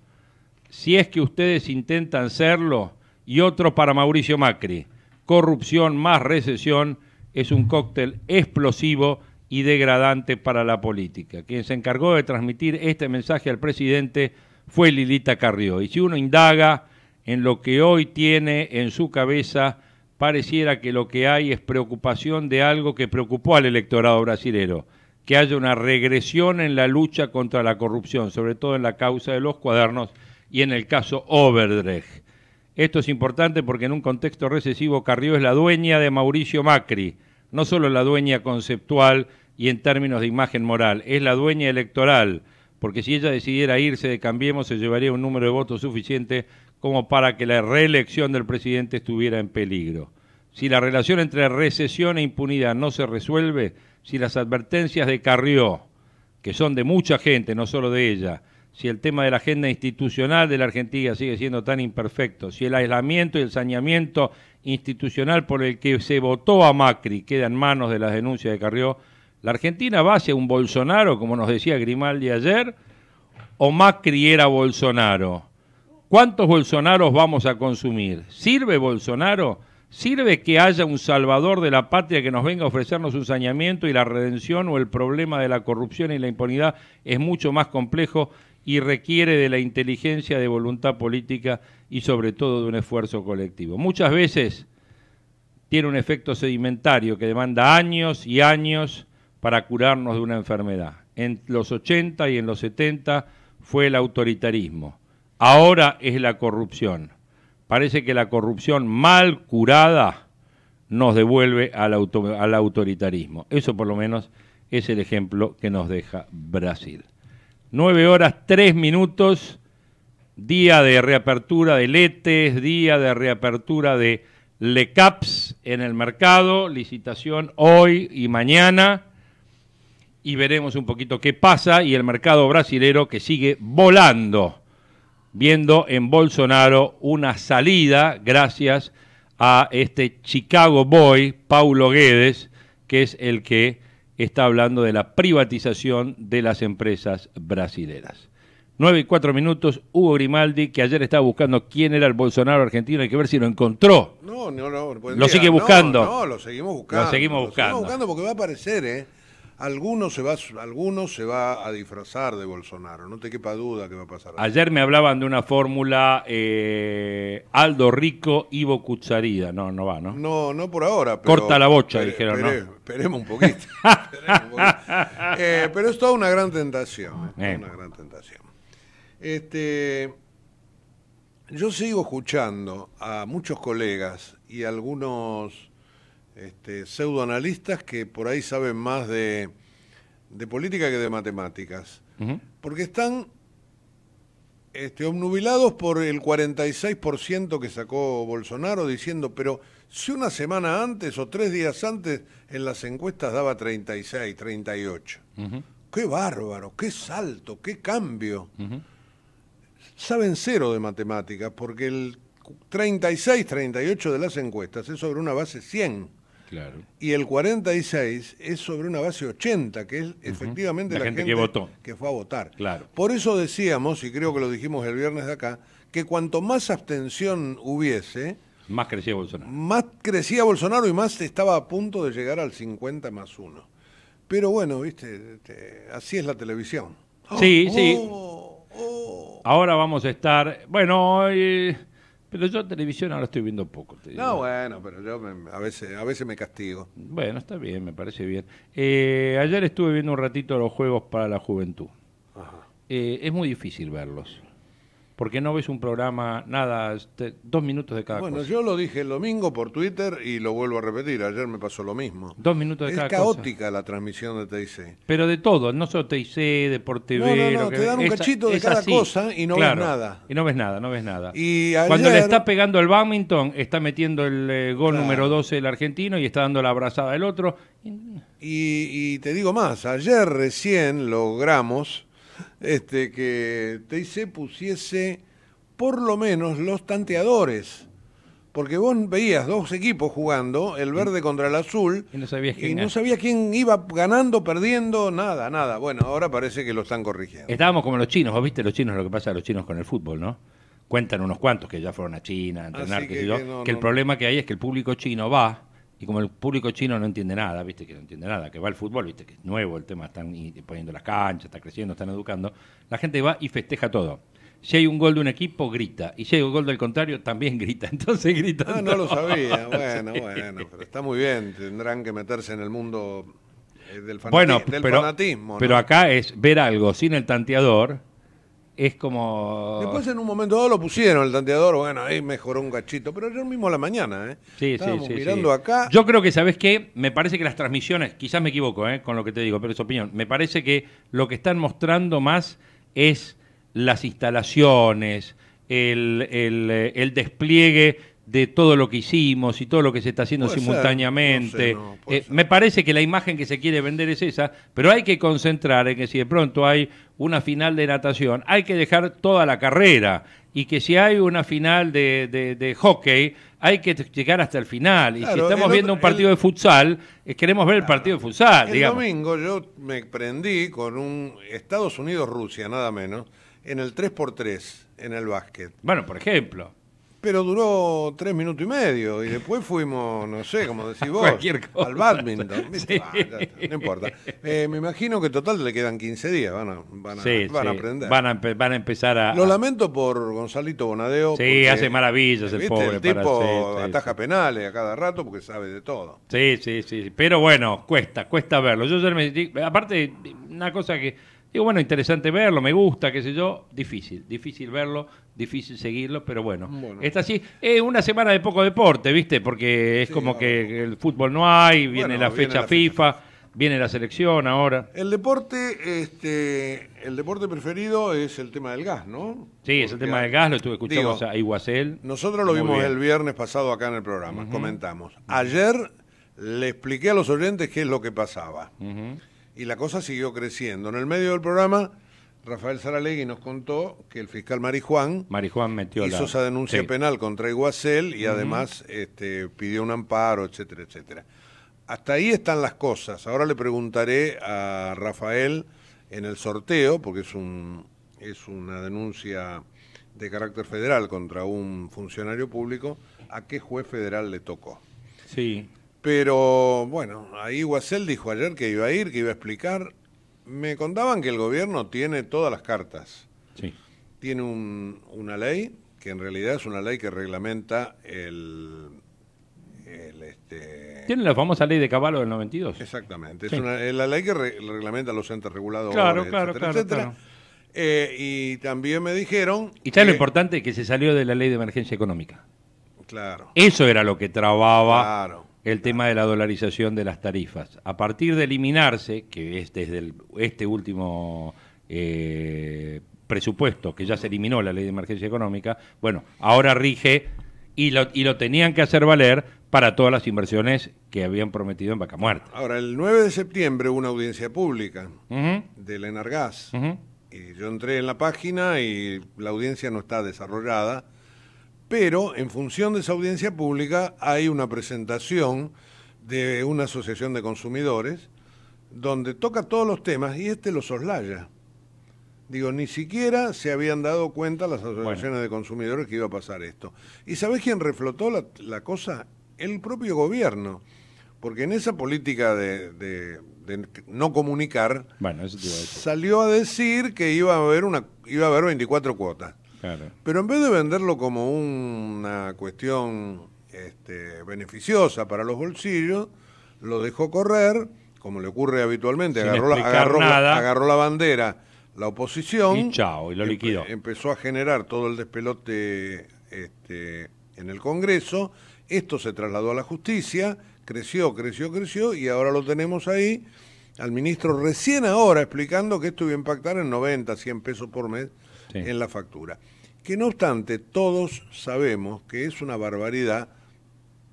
Si es que ustedes intentan serlo. Y otro para Mauricio Macri. Corrupción más recesión es un cóctel explosivo y degradante para la política. Quien se encargó de transmitir este mensaje al presidente fue Lilita Carrió. Y si uno indaga en lo que hoy tiene en su cabeza, pareciera que lo que hay es preocupación de algo que preocupó al electorado brasilero, que haya una regresión en la lucha contra la corrupción, sobre todo en la causa de los cuadernos y en el caso Overdrecht. Esto es importante porque en un contexto recesivo Carrió es la dueña de Mauricio Macri, no solo la dueña conceptual y en términos de imagen moral, es la dueña electoral, porque si ella decidiera irse de Cambiemos se llevaría un número de votos suficiente como para que la reelección del presidente estuviera en peligro. Si la relación entre recesión e impunidad no se resuelve, si las advertencias de Carrió, que son de mucha gente, no solo de ella, si el tema de la agenda institucional de la Argentina sigue siendo tan imperfecto, si el aislamiento y el saneamiento institucional por el que se votó a Macri queda en manos de las denuncias de Carrió, ¿la Argentina va hacia un Bolsonaro, como nos decía Grimaldi ayer, o Macri era Bolsonaro? ¿Cuántos Bolsonaros vamos a consumir? ¿Sirve Bolsonaro? ¿Sirve que haya un salvador de la patria que nos venga a ofrecernos un saneamiento y la redención o el problema de la corrupción y la impunidad es mucho más complejo y requiere de la inteligencia, de voluntad política y sobre todo de un esfuerzo colectivo. Muchas veces tiene un efecto sedimentario que demanda años y años para curarnos de una enfermedad. En los 80 y en los 70 fue el autoritarismo. Ahora es la corrupción. Parece que la corrupción mal curada nos devuelve al, al autoritarismo. Eso por lo menos es el ejemplo que nos deja Brasil. 9 horas 3 minutos, día de reapertura de LETES, día de reapertura de LECAPS en el mercado, licitación hoy y mañana, y veremos un poquito qué pasa, y el mercado brasilero que sigue volando, viendo en Bolsonaro una salida gracias a este Chicago Boy, Paulo Guedes, que es el que está hablando de la privatización de las empresas brasileras. Nueve y cuatro minutos, Hugo Grimaldi, que ayer estaba buscando quién era el Bolsonaro argentino, hay que ver si lo encontró. No, no, no. Lo sigue buscando. No, lo seguimos buscando. Lo seguimos buscando. Lo seguimos buscando porque va a aparecer, ¿eh? Alguno se, va, algunos se va a disfrazar de Bolsonaro, no te quepa duda que va a pasar. Ayer me hablaban de una fórmula eh, Aldo Rico, Ivo Cucharida. No, no va, ¿no? No, no por ahora. Corta la bocha, dijeron, ¿no? Esperemos un poquito. Eh, pero es toda una gran tentación. Eh. una gran tentación. Este, yo sigo escuchando a muchos colegas y algunos este, pseudoanalistas que por ahí saben más de, política que de matemáticas. Porque están este, obnubilados por el 46% que sacó Bolsonaro diciendo, pero si una semana antes o tres días antes en las encuestas daba 36, 38. Qué bárbaro, qué salto, qué cambio. Saben cero de matemáticas porque el 36, 38 de las encuestas es sobre una base 100. Y el 46 es sobre una base 80, que es efectivamente la, gente, que votó. fue a votar. Claro. Por eso decíamos, y creo que lo dijimos el viernes de acá, que cuanto más abstención hubiese, más crecía Bolsonaro. Más crecía Bolsonaro y más estaba a punto de llegar al 50 más 1. Pero bueno, viste, este, así es la televisión. Sí, sí. Oh, oh. Ahora vamos a estar. Bueno, pero yo televisión ahora estoy viendo poco. No, bueno, pero yo a, veces, a veces me castigo. Bueno, está bien, me parece bien. Eh, ayer estuve viendo un ratito los juegos para la juventud. Eh, es muy difícil verlos porque no ves un programa, nada, este, dos minutos de cada bueno, yo lo dije el domingo por Twitter y lo vuelvo a repetir, ayer me pasó lo mismo. Dos minutos de cada Es caótica la transmisión de TIC. Pero de todo, no solo TIC, Deporte No, no, no te dan un cachito de cada cosa y no ves nada. Y no ves nada, no ves nada. Y Cuando le está pegando el badminton, está metiendo el eh, gol número 12 el argentino y está dando la abrazada al otro. Y, y te digo más, ayer recién logramos este, que Teise pusiese por lo menos los tanteadores. Porque vos veías dos equipos jugando, el verde contra el azul, y no sabías quién, iba ganando, perdiendo, nada, nada. Bueno, ahora parece que lo están corrigiendo. Estábamos como los chinos, vos viste los chinos, lo que pasa a los chinos con el fútbol, ¿no? Cuentan unos cuantos que ya fueron a China a entrenar, que, el problema que hay es que el público chino va, y como el público chino no entiende nada, viste que no entiende nada, que va al fútbol, viste que es nuevo el tema, están poniendo las canchas, está creciendo, están educando, la gente va y festeja todo. Si hay un gol de un equipo, grita. Y si hay un gol del contrario, también grita. Entonces grita. no, lo sabía. Bueno, bueno, pero está muy bien. Tendrán que meterse en el mundo eh, del, fanatismo, bueno, Pero acá es ver algo sin el tanteador es como. Después en un momento dado lo pusieron el tanteador, bueno, ahí mejoró un cachito, pero yo mismo a la mañana, ¿eh? Sí, sí, sí, mirando acá. Yo creo que, ¿sabes qué? Me parece que las transmisiones, quizás me equivoco ¿eh? con lo que te digo, pero es opinión. Me parece que lo que están mostrando más es las instalaciones, el eh, despliegue de todo lo que hicimos y todo lo que se está haciendo simultáneamente. Eh, me parece que la imagen que se quiere vender es esa, pero hay que concentrar en que si de pronto hay una final de natación, hay que dejar toda la carrera y que si hay una final de, hockey, hay que llegar hasta el final. y si estamos viendo un partido de futsal, eh, queremos ver el partido de futsal. El domingo yo me prendí con un Estados Unidos-Rusia, nada menos, en el 3x3, en el básquet. Bueno, por ejemplo. Pero duró tres minutos y medio y después fuimos, no sé, como decís vos, al badminton. Ah, no importa. Eh, me imagino que total le quedan 15 días, van a, van a, aprender. Van a, van a, empezar a... Lo lamento por Gonzalito Bonadeo. Sí, hace maravillas el ¿viste? pobre. El tipo ataja penales a cada rato porque sabe de todo. Sí, sí, sí. Pero bueno, cuesta, cuesta verlo. Yo me... Aparte, una cosa que Digo, bueno, interesante verlo, me gusta, qué sé yo. Difícil, difícil verlo, difícil seguirlo, pero bueno. Está Esta sí, es eh, una semana de poco deporte, ¿viste? Porque es como que el fútbol no hay, viene, la, fecha FIFA, viene la selección ahora. El deporte, este, el deporte preferido es el tema del gas, ¿no? Sí, es el tema del gas, lo estuve escuchando a Iguacel. Nosotros lo vimos el viernes pasado acá en el programa, comentamos. Ayer le expliqué a los oyentes qué es lo que pasaba y la cosa siguió creciendo. En el medio del programa, Rafael Saralegui nos contó que el fiscal Marijuán, metió hizo esa denuncia penal contra Iguacel y además este, pidió un amparo, etcétera, etcétera. Hasta ahí están las cosas. Ahora le preguntaré a Rafael en el sorteo, porque es, un, es una denuncia de carácter federal contra un funcionario público, a qué juez federal le tocó. Sí, pero bueno, ahí Guasel dijo ayer que iba a ir, que iba a explicar. Me contaban que el gobierno tiene todas las cartas. Sí. Tiene una ley, que en realidad es una ley que reglamenta el... Este, tiene la famosa ley de caballo del 92. Exactamente, es, la ley que reglamenta los entes reguladores, eh, y también me dijeron... Y está lo importante, que se salió de la ley de emergencia económica. Claro. Eso era lo que trababa... Claro el tema de la dolarización de las tarifas. A partir de eliminarse, que es desde este último eh, presupuesto, que ya se eliminó la ley de emergencia económica, bueno, ahora rige y lo, y lo tenían que hacer valer para todas las inversiones que habían prometido en Vaca Muerta. Ahora, el 9 de septiembre hubo una audiencia pública de la Enargas. Y yo entré en la página y la audiencia no está desarrollada pero en función de esa audiencia pública hay una presentación de una asociación de consumidores donde toca todos los temas y este lo soslaya. Digo, ni siquiera se habían dado cuenta las asociaciones de consumidores que iba a pasar esto. ¿Y sabés quién reflotó la, cosa? El propio gobierno. Porque en esa política de, no comunicar, salió a decir que iba a haber, una, iba a haber 24 cuotas. Pero en vez de venderlo como una cuestión este, beneficiosa para los bolsillos, lo dejó correr, como le ocurre habitualmente, agarró la, bandera la oposición. Y y lo liquidó. empezó a generar todo el despelote este, en el Congreso. Esto se trasladó a la justicia, creció, creció, creció, y ahora lo tenemos ahí al ministro recién ahora explicando que esto iba a impactar en 90, 100 pesos por mes en la factura que no obstante todos sabemos que es una barbaridad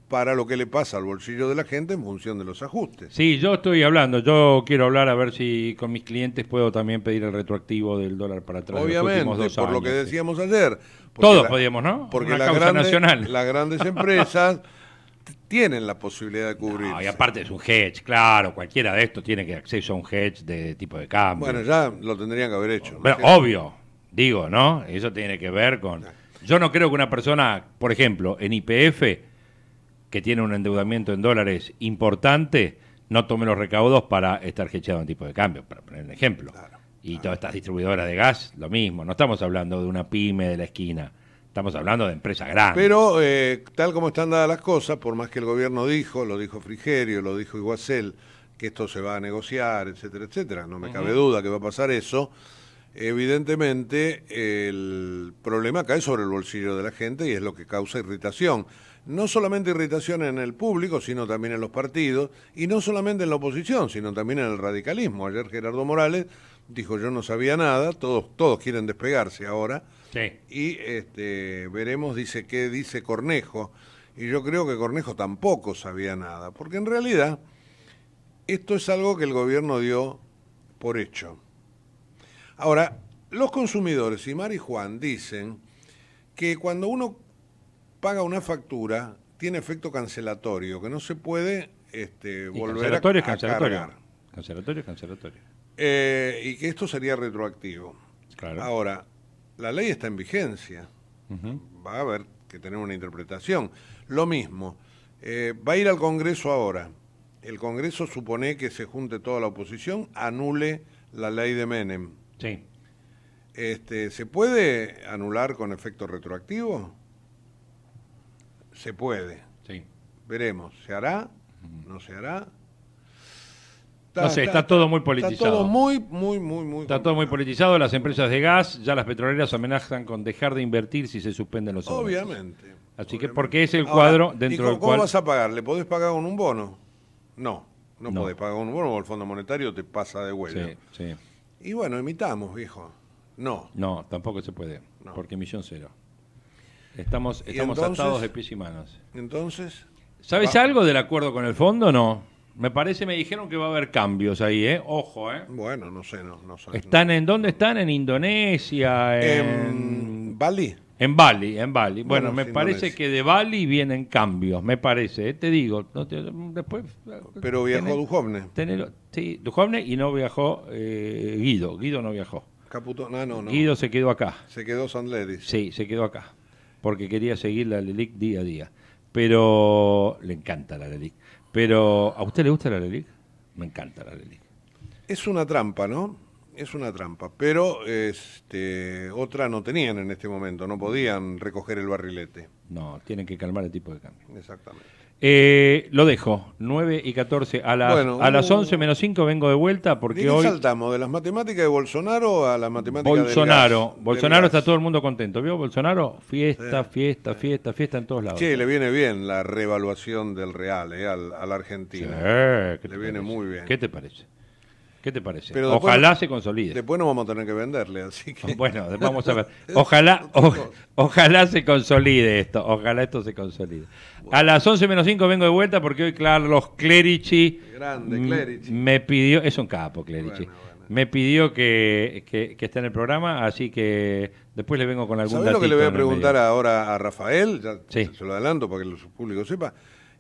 para lo que le pasa al bolsillo de la gente en función de los ajustes. Sí, yo estoy hablando, yo quiero hablar a ver si con mis clientes puedo también pedir el retroactivo del dólar para atrás. Obviamente, por lo que decíamos ayer. Todos podíamos, ¿no? Porque las grandes, las grandes empresas tienen la posibilidad de cubrir. y aparte es un hedge, claro, cualquiera de estos tiene que acceso a un hedge de tipo de cambio. Bueno, ya lo tendrían que haber hecho. obvio, Digo, ¿no? Eso tiene que ver con... Yo no creo que una persona, por ejemplo, en IPF, que tiene un endeudamiento en dólares importante, no tome los recaudos para estar hecheado en tipo de cambio, para poner un ejemplo. y todas estas distribuidoras de gas, lo mismo. No estamos hablando de una pyme de la esquina, estamos hablando de empresas grandes. Pero eh, tal como están dadas las cosas, por más que el gobierno dijo, lo dijo Frigerio, lo dijo Iguacel, que esto se va a negociar, etcétera, etcétera, no me cabe duda que va a pasar eso evidentemente el problema cae sobre el bolsillo de la gente y es lo que causa irritación. No solamente irritación en el público, sino también en los partidos, y no solamente en la oposición, sino también en el radicalismo. Ayer Gerardo Morales dijo yo no sabía nada, todos, todos quieren despegarse ahora, y este, veremos, dice, qué dice Cornejo, y yo creo que Cornejo tampoco sabía nada, porque en realidad esto es algo que el gobierno dio por hecho Ahora, los consumidores, y Mari y Juan, dicen que cuando uno paga una factura, tiene efecto cancelatorio, que no se puede este, volver a, cancelatorio. cargar. Cancelatorio, eh, y que esto sería retroactivo. Claro. Ahora, la ley está en vigencia. Va a haber que tener una interpretación. Lo mismo, eh, va a ir al Congreso ahora. El Congreso supone que se junte toda la oposición, anule la ley de Menem. Sí. Este, ¿Se puede anular con efecto retroactivo? Se puede. Sí. Veremos. ¿Se hará? ¿No se hará? no sé, está, todo muy politizado. Está todo muy, muy, muy, muy. Está todo muy politizado. Las empresas de gas, ya las petroleras amenazan con dejar de invertir si se suspenden los Obviamente. Obviamente. Así que, porque es el cuadro dentro del cual. ¿Cómo vas a pagar? ¿Le podés pagar con un bono? No, no, podés pagar con un bono, el Fondo Monetario te pasa de vuelta. Sí, sí. Y bueno, imitamos, viejo. No. No, tampoco se puede, porque emisión cero. Estamos, estamos atados de pies y manos. Entonces. ¿Sabes algo del acuerdo con el fondo no? Me parece, me dijeron que va a haber cambios ahí, ¿eh? Ojo, ¿eh? Bueno, no sé, no, no sé. ¿Están en dónde están? ¿En Indonesia? ¿En Bali? En Bali, en Bali. Bueno, me parece que de Bali vienen cambios, me parece. Eh, te digo, después... Pero viajó tenés, sí, Dujovne y no viajó eh, Guido. Guido no viajó. Caputo, no, no, Guido se quedó acá. Se quedó San Sí, se quedó acá. Porque quería seguir la Lelic día a día. Pero le encanta la Lelic. Pero, ¿a usted le gusta la Lelic? Me encanta la Lelic. Es una trampa, ¿no? es una trampa, pero este, otra no tenían en este momento, no podían recoger el barrilete. No, tienen que calmar el tipo de cambio. Exactamente. Eh, lo dejo, 9 y 14. A las, a las 11 uh, menos 5 vengo de vuelta porque hoy. saltamos? ¿De las matemáticas de Bolsonaro a las matemáticas Bolsonaro. Bolsonaro está todo el mundo contento. ¿Vio Bolsonaro? Fiesta, fiesta, fiesta, fiesta en todos lados. Sí, le viene bien la revaluación del real eh, a, la Argentina. le viene muy bien. ¿Qué te parece? ¿Qué te parece? ojalá se consolide. Después no vamos a tener que venderle, así que. Bueno, vamos a ver. Ojalá, ojalá se consolide esto. Ojalá esto se consolide. A las 11 menos 5 vengo de vuelta porque hoy Carlos Clerici. Grande, Clerici. Me pidió. Es un capo, Clerici. Me pidió que, esté en el programa, así que después le vengo con algún dato. lo que le voy a preguntar ahora a Rafael? Se lo adelanto para que el público sepa.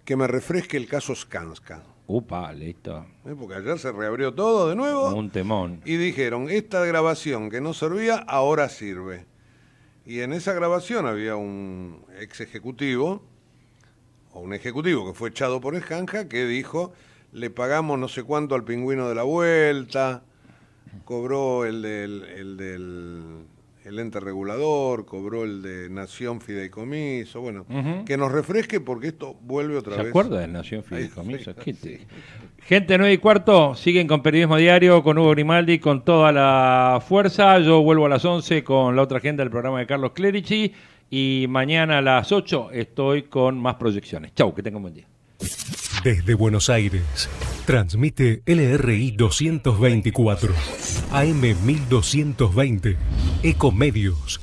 Que me refresque el caso Skanska. Upa, listo. Eh, porque ayer se reabrió todo de nuevo. Un temón. Y dijeron, esta grabación que no servía, ahora sirve. Y en esa grabación había un ex ejecutivo, o un ejecutivo que fue echado por el que dijo, le pagamos no sé cuánto al pingüino de la vuelta, cobró el del el ente regulador, cobró el de Nación Fideicomiso, bueno, que nos refresque porque esto vuelve otra vez. ¿Se acuerda de Nación Fideicomiso? Gente, 9 y cuarto, siguen con Periodismo Diario, con Hugo Grimaldi, con toda la fuerza. Yo vuelvo a las 11 con la otra agenda del programa de Carlos Clerici y mañana a las 8 estoy con más proyecciones. Chau, que tengan buen día. Desde Buenos Aires, transmite LRI 224. AM1220, Ecomedios.